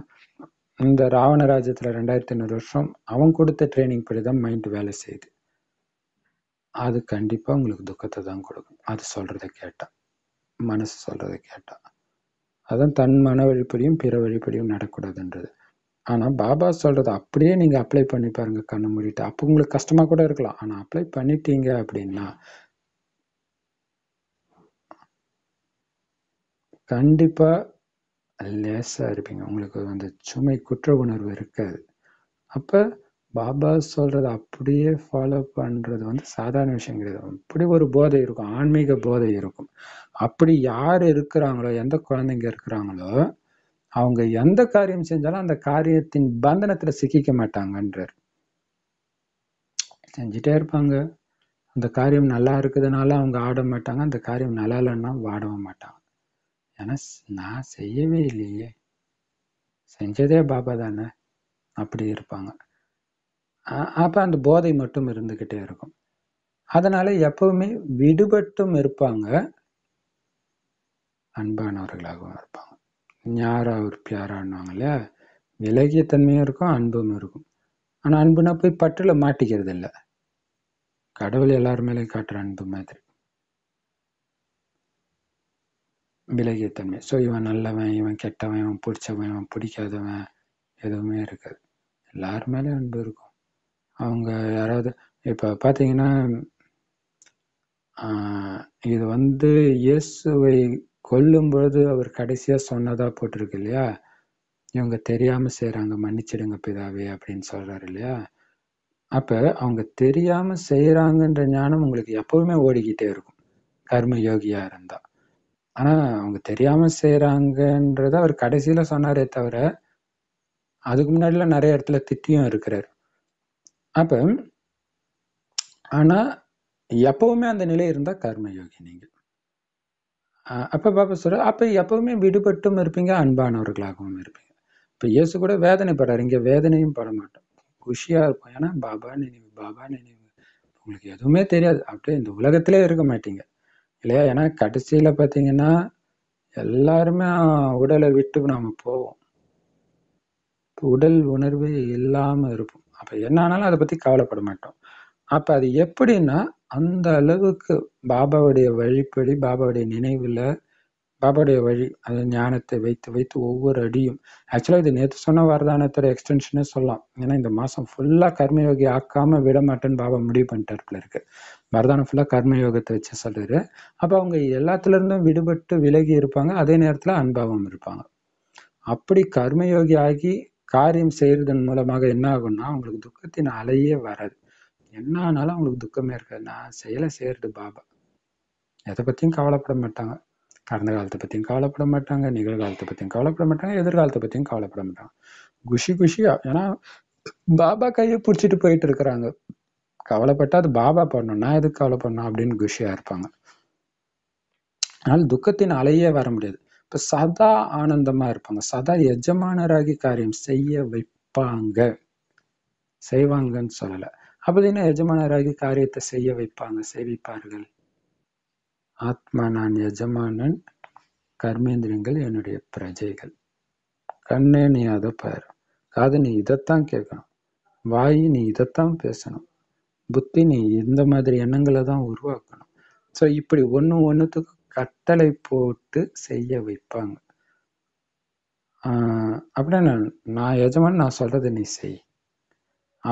இந்த ராவணராஜத்தில் ரெண்டாயிரத்தி ஐநூறு வருஷம் அவன் கொடுத்த ட்ரைனிங் படி தான் மைண்டு வேலை செய்யுது அது கண்டிப்பாக உங்களுக்கு துக்கத்தை தான் கொடுக்கும் அது சொல்கிறத கேட்டான் மனசு சொல்கிறத கேட்டால் அதான் தன் மன வழிப்படியும் பிற வழிப்படியும் நடக்கூடாதுன்றது ஆனால் பாபா சொல்கிறது அப்படியே நீங்கள் அப்ளை பண்ணி பாருங்கள் கண்ணை மூடிட்டு அப்போ உங்களுக்கு கஷ்டமாக கூட இருக்கலாம் ஆனால் அப்ளை பண்ணிட்டீங்க அப்படின்னா கண்டிப்பாக லேசாக இருப்பீங்க உங்களுக்கு அந்த சுமை குற்ற உணர்வு இருக்காது அப்போ பாபா சொல்கிறது அப்படியே ஃபாலோ பண்ணுறது வந்து சாதாரண விஷயம் கிடையாது அப்படி ஒரு போதை இருக்கும் ஆன்மீக போதை இருக்கும் அப்படி யார் இருக்கிறாங்களோ எந்த குழந்தைங்க இருக்கிறாங்களோ அவங்க எந்த காரியம் செஞ்சாலும் அந்த காரியத்தின் பந்தனத்தில் சிக்கிக்க மாட்டாங்கன்றார் செஞ்சுட்டே இருப்பாங்க அந்த காரியம் நல்லா இருக்குதுனால அவங்க ஆட மாட்டாங்க அந்த காரியம் நல்லா இல்லைன்னா வாடவும் மாட்டாங்க ஏன்னா நான் செய்யவே இல்லையே செஞ்சதே பாபா தானே அப்படி இருப்பாங்க அப்போ அந்த போதை மட்டும் இருந்துக்கிட்டே இருக்கும் அதனால் எப்பவுமே விடுபட்டும் இருப்பாங்க அன்பானவர்களாகவும் இருப்பாங்க ஞாரா ஒரு பியாரான்னுவாங்க இல்லையா விலகியத்தன்மையும் இருக்கும் அன்பும் இருக்கும் ஆனால் அன்புனா போய் பற்றில் மாட்டிக்கிறது இல்லை கடவுள் எல்லார் மேலேயும் காட்டுற அன்பு மாதிரி தன்மை ஸோ இவன் நல்லவன் இவன் கெட்டவன் இவன் பிடிச்சவன் இவன் பிடிக்காதவன் எதுவுமே இருக்காது எல்லார் மேலே அன்பு இருக்கும் அவங்க யாராவது இப்போ பார்த்தீங்கன்னா இது வந்து இயேசுவை கொல்லும் பொழுது அவர் கடைசியாக சொன்னதாக போட்டிருக்கு இல்லையா இவங்க தெரியாமல் செய்கிறாங்க மன்னிச்சிடுங்க பிதாவே அப்படின்னு சொல்கிறாரு இல்லையா அப்போ அவங்க தெரியாமல் செய்கிறாங்கன்ற ஞானம் உங்களுக்கு எப்போவுமே ஓடிக்கிட்டே இருக்கும் கர்ம யோகியாக இருந்தால் ஆனா அவங்க தெரியாம செய்யறாங்கன்றத அவர் கடைசியில சொன்னாரே தவிர அதுக்கு முன்னாடிலாம் நிறைய இடத்துல திட்டியும் இருக்கிறார் அப்ப ஆனா எப்பவுமே அந்த நிலை இருந்தா கர்மயோகி நீங்க அப்ப பாப்பா சொல்ற அப்ப எப்பவுமே விடுபட்டும் இருப்பீங்க அன்பானவர்களாகவும் இருப்பீங்க இப்போ இயேசு கூட வேதனைப்படுறாரு இங்கே வேதனையும் பட மாட்டோம் குஷியாக இருப்போம் ஏன்னா பாபா நினைவு பாபா நினைவு உங்களுக்கு எதுவுமே தெரியாது அப்படியே இந்த உலகத்திலே இருக்க மாட்டீங்க இல்லையா ஏன்னா கடைசியில் பார்த்தீங்கன்னா எல்லாருமே உடலை விட்டு நாம் போவோம் உடல் உணர்வே இல்லாமல் இருப்போம் அப்போ என்ன ஆனாலும் அதை பற்றி கவலைப்பட மாட்டோம் அப்போ அது எப்படின்னா அந்த அளவுக்கு பாபாவுடைய வழிப்படி பாபாவுடைய நினைவில் பாபாவுடைய வழி அந்த ஞானத்தை வைத்து வைத்து ஒவ்வொரு அடியும் ஆக்சுவலாக இது நேற்று சொன்ன வரதானத்தோட எக்ஸ்டென்ஷனே சொல்லலாம் ஏன்னா இந்த மாதம் ஃபுல்லாக கர்மயோகி ஆக்காமல் விட மாட்டேன்னு பாபா முடிவு பண்ணிட்டார் இருக்கு வரதானம் ஃபுல்லாக கர்மயோகத்தை வச்சு சொல்கிறாரு அப்போ அவங்க எல்லாத்துலேருந்தும் விடுபட்டு விலகி இருப்பாங்க அதே நேரத்தில் அன்பாவம் இருப்பாங்க அப்படி கர்மயோகி ஆகி காரியம் செய்கிறதன் மூலமாக என்ன ஆகும்னா அவங்களுக்கு துக்கத்தின் அலையே வராது என்ன ஆனாலும் அவங்களுக்கு துக்கமே இருக்காது நான் செயலை செய்கிறது பாபா எதை பற்றியும் கவலைப்பட மாட்டாங்க கடந்த காலத்தை பற்றியும் கவலைப்பட மாட்டாங்க நிகழ்காலத்தை பற்றியும் கவலைப்பட மாட்டாங்க எதிர்காலத்தை பற்றியும் கவலைப்பட மாட்டாங்க குஷி குஷியாக ஏன்னா பாபா கையை பிடிச்சிட்டு போயிட்டு இருக்கிறாங்க கவலைப்பட்டா அது பாபா பண்ணணும் நான் எதுக்கு கவலை பண்ணணும் அப்படின்னு குஷியா இருப்பாங்க அதனால துக்கத்தின் அலையே வர முடியாது இப்ப சதா ஆனந்தமா இருப்பாங்க சதா எஜமானராகி காரியம் செய்ய வைப்பாங்க செய்வாங்கன்னு சொல்லலை அப்படின்னா எஜமானராகி காரியத்தை செய்ய வைப்பாங்க சேவிப்பார்கள் ஆத்மா நான் எஜமானன் கர்மேந்திரியங்கள் என்னுடைய பிரஜைகள் கண்ணே நீ அதை பாரு காது நீ இதைத்தான் கேட்கணும் வாயு நீ இதைத்தான் பேசணும் புத்தி நீ இந்த மாதிரி எண்ணங்களை தான் உருவாக்கணும் ஸோ இப்படி ஒன்று ஒன்றுத்துக்கும் கட்டளை போட்டு செய்ய வைப்பாங்க அப்படின்னா நான் எஜமான் நான் சொல்கிறத நீ செய்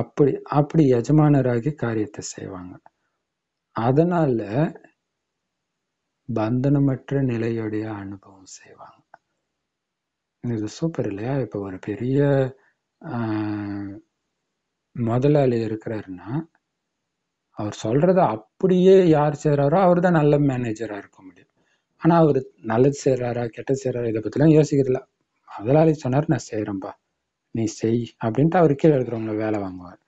அப்படி அப்படி எஜமானராகி காரியத்தை செய்வாங்க அதனால் பந்தனமற்ற நிலையுடைய அனுபவம் செய்வாங்க இது சூப்பர் இல்லையா இப்போ ஒரு பெரிய முதலாளி இருக்கிறாருன்னா அவர் சொல்றத அப்படியே யார் செய்கிறாரோ அவர் தான் நல்ல மேனேஜராக இருக்க முடியும் ஆனால் அவர் நல்லது செய்கிறாரா கெட்டது செய்கிறாரா இதை பற்றிலாம் யோசிக்கிறதில்ல முதலாளி சொன்னார் நான் செய்கிறேன்பா நீ செய் அப்படின்ட்டு அவர் கீழே இருக்கிறவங்கள வேலை வாங்குவார்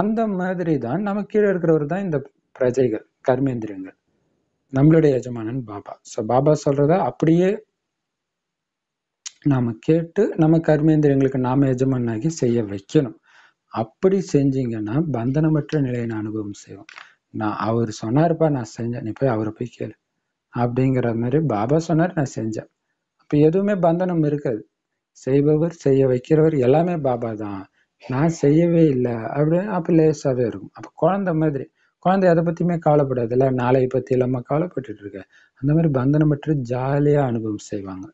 அந்த மாதிரி தான் நம்ம கீழே இருக்கிறவர் தான் இந்த பிரஜைகள் கர்மேந்திரங்கள் நம்மளுடைய யஜமானன் பாபா ஸோ பாபா சொல்கிறத அப்படியே நாம் கேட்டு நம்ம கர்மேந்திரங்களுக்கு நாம் எஜமானாகி செய்ய வைக்கணும் அப்படி செஞ்சீங்கன்னா பந்தனமற்ற நிலையை நான் அனுபவம் செய்வோம் நான் அவர் சொன்னார்ப்பா நான் செஞ்சேன் நீ போய் அவரை போய் கேளு அப்படிங்கிற மாதிரி பாபா சொன்னார் நான் செஞ்சேன் அப்போ எதுவுமே பந்தனம் இருக்காது செய்பவர் செய்ய வைக்கிறவர் எல்லாமே பாபா தான் நான் செய்யவே இல்லை அப்படின்னு அப்போ லேசாகவே இருக்கும் அப்போ குழந்த மாதிரி குழந்தை அதை பற்றியுமே கவலைப்படாதுல்ல நாளை பற்றி இல்லாமல் கவலைப்பட்டுட்டு இருக்க அந்த மாதிரி பந்தனம் பற்றி ஜாலியாக அனுபவம் செய்வாங்க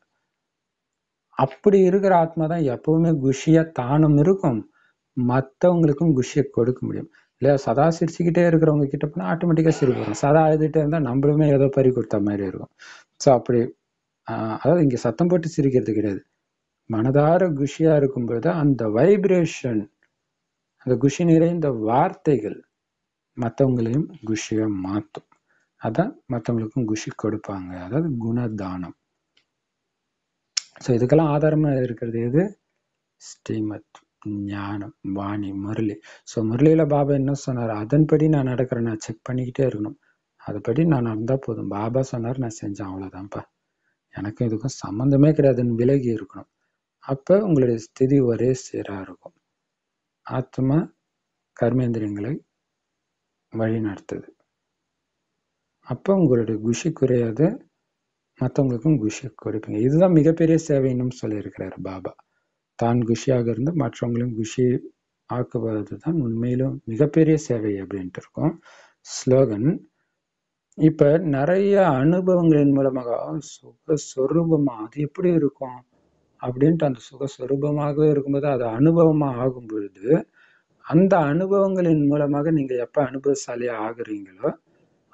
அப்படி இருக்கிற ஆத்மா தான் எப்பவுமே குஷியாக தானும் இருக்கும் மற்றவங்களுக்கும் குஷியை கொடுக்க முடியும் இல்லையா சதா சிரிச்சுக்கிட்டே இருக்கிறவங்க கிட்ட போனால் ஆட்டோமேட்டிக்காக சிரிப்பு வரும் சதா அழுதுகிட்டே இருந்தால் நம்மளுமே ஏதோ பறி கொடுத்த மாதிரி இருக்கும் ஸோ அப்படி அதாவது இங்கே சத்தம் போட்டு சிரிக்கிறது கிடையாது மனதார குஷியாக இருக்கும்பொழுது அந்த வைப்ரேஷன் அந்த குஷி நிறைந்த வார்த்தைகள் மற்றவங்களையும் குஷியாக மாற்றும் அதான் மற்றவங்களுக்கும் குஷி கொடுப்பாங்க அதாவது குணதானம் ஸோ இதுக்கெல்லாம் ஆதாரமாக இருக்கிறது எது ஸ்ரீமத் ஞானம் வாணி முரளி ஸோ முரளியில் பாபா என்ன சொன்னார் அதன்படி நான் நடக்கிறேன் நான் செக் பண்ணிக்கிட்டே இருக்கணும் அதுபடி நான் நடந்தால் போதும் பாபா சொன்னார் நான் செஞ்சேன் அவ்வளோதான்ப்பா எனக்கும் இதுக்கும் சம்மந்தமே கிடையாதுன்னு விலகி இருக்கணும் அப்போ உங்களுடைய ஸ்திதி ஒரே சீராக இருக்கும் ஆத்மா கர்மேந்திரியங்களை வழி நடத்துது அப்போ உங்களுடைய குஷி குறையாது மற்றவங்களுக்கும் குஷி கொடுப்பீங்க இதுதான் மிகப்பெரிய சேவைன்னு சொல்லியிருக்கிறார் பாபா தான் குஷியாக இருந்து மற்றவங்களையும் குஷி ஆக்குவது தான் உண்மையிலும் மிகப்பெரிய சேவை அப்படின்ட்டு இருக்கும் ஸ்லோகன் இப்போ நிறைய அனுபவங்களின் மூலமாக சுகஸ்வரூபமாக அது எப்படி இருக்கும் அப்படின்ட்டு அந்த சுகஸ்வரூபமாகவே இருக்கும்போது அது அனுபவமாக ஆகும் பொழுது அந்த அனுபவங்களின் மூலமாக நீங்கள் எப்போ அனுபவசாலியாக ஆகுறீங்களோ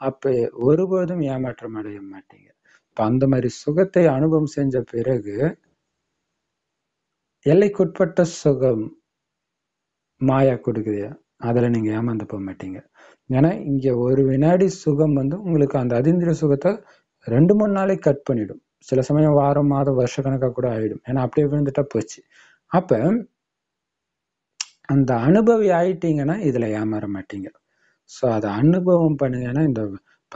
அப்போ ஒருபோதும் ஏமாற்றம் அடைய மாட்டீங்க இப்போ அந்த மாதிரி சுகத்தை அனுபவம் செஞ்ச பிறகு எல்லைக்குட்பட்ட சுகம் மாயா கொடுக்குதையா அதில் நீங்கள் ஏமாந்து போக மாட்டீங்க ஏன்னா இங்கே ஒரு வினாடி சுகம் வந்து உங்களுக்கு அந்த அதிந்திர சுகத்தை ரெண்டு மூணு நாளை கட் பண்ணிடும் சில சமயம் வாரம் மாதம் வருஷ கணக்காக கூட ஆகிடும் ஏன்னா அப்படியே விழுந்துட்டா போச்சு அப்போ அந்த அனுபவி ஆயிட்டீங்கன்னா இதில் ஏமாற மாட்டீங்க ஸோ அதை அனுபவம் பண்ணுங்கன்னா இந்த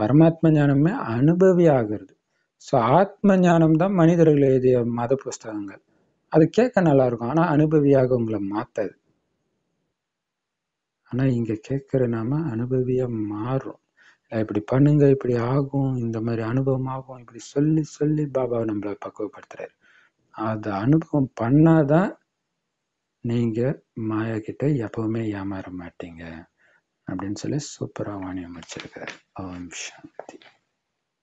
பரமாத்ம ஞானமே அனுபவி ஆகிறது ஸோ ஆத்ம ஞானம் தான் மனிதர்கள் எழுதிய மத புஸ்தகங்கள் அது கேட்க இருக்கும் ஆனால் அனுபவியாக உங்களை மாற்றாது ஆனால் இங்கே கேட்குற நாம அனுபவியாக மாறும் இப்படி பண்ணுங்க இப்படி ஆகும் இந்த மாதிரி அனுபவம் ஆகும் இப்படி சொல்லி சொல்லி பாபா நம்மளை பக்குவப்படுத்துறாரு அத அனுபவம் பண்ணாதான் நீங்கள் மாயா கிட்ட எப்பவுமே ஏமாற மாட்டீங்க அப்படின்னு சொல்லி சூப்பராக வாணி அமைச்சிருக்கிறார் ஓம் சாந்தி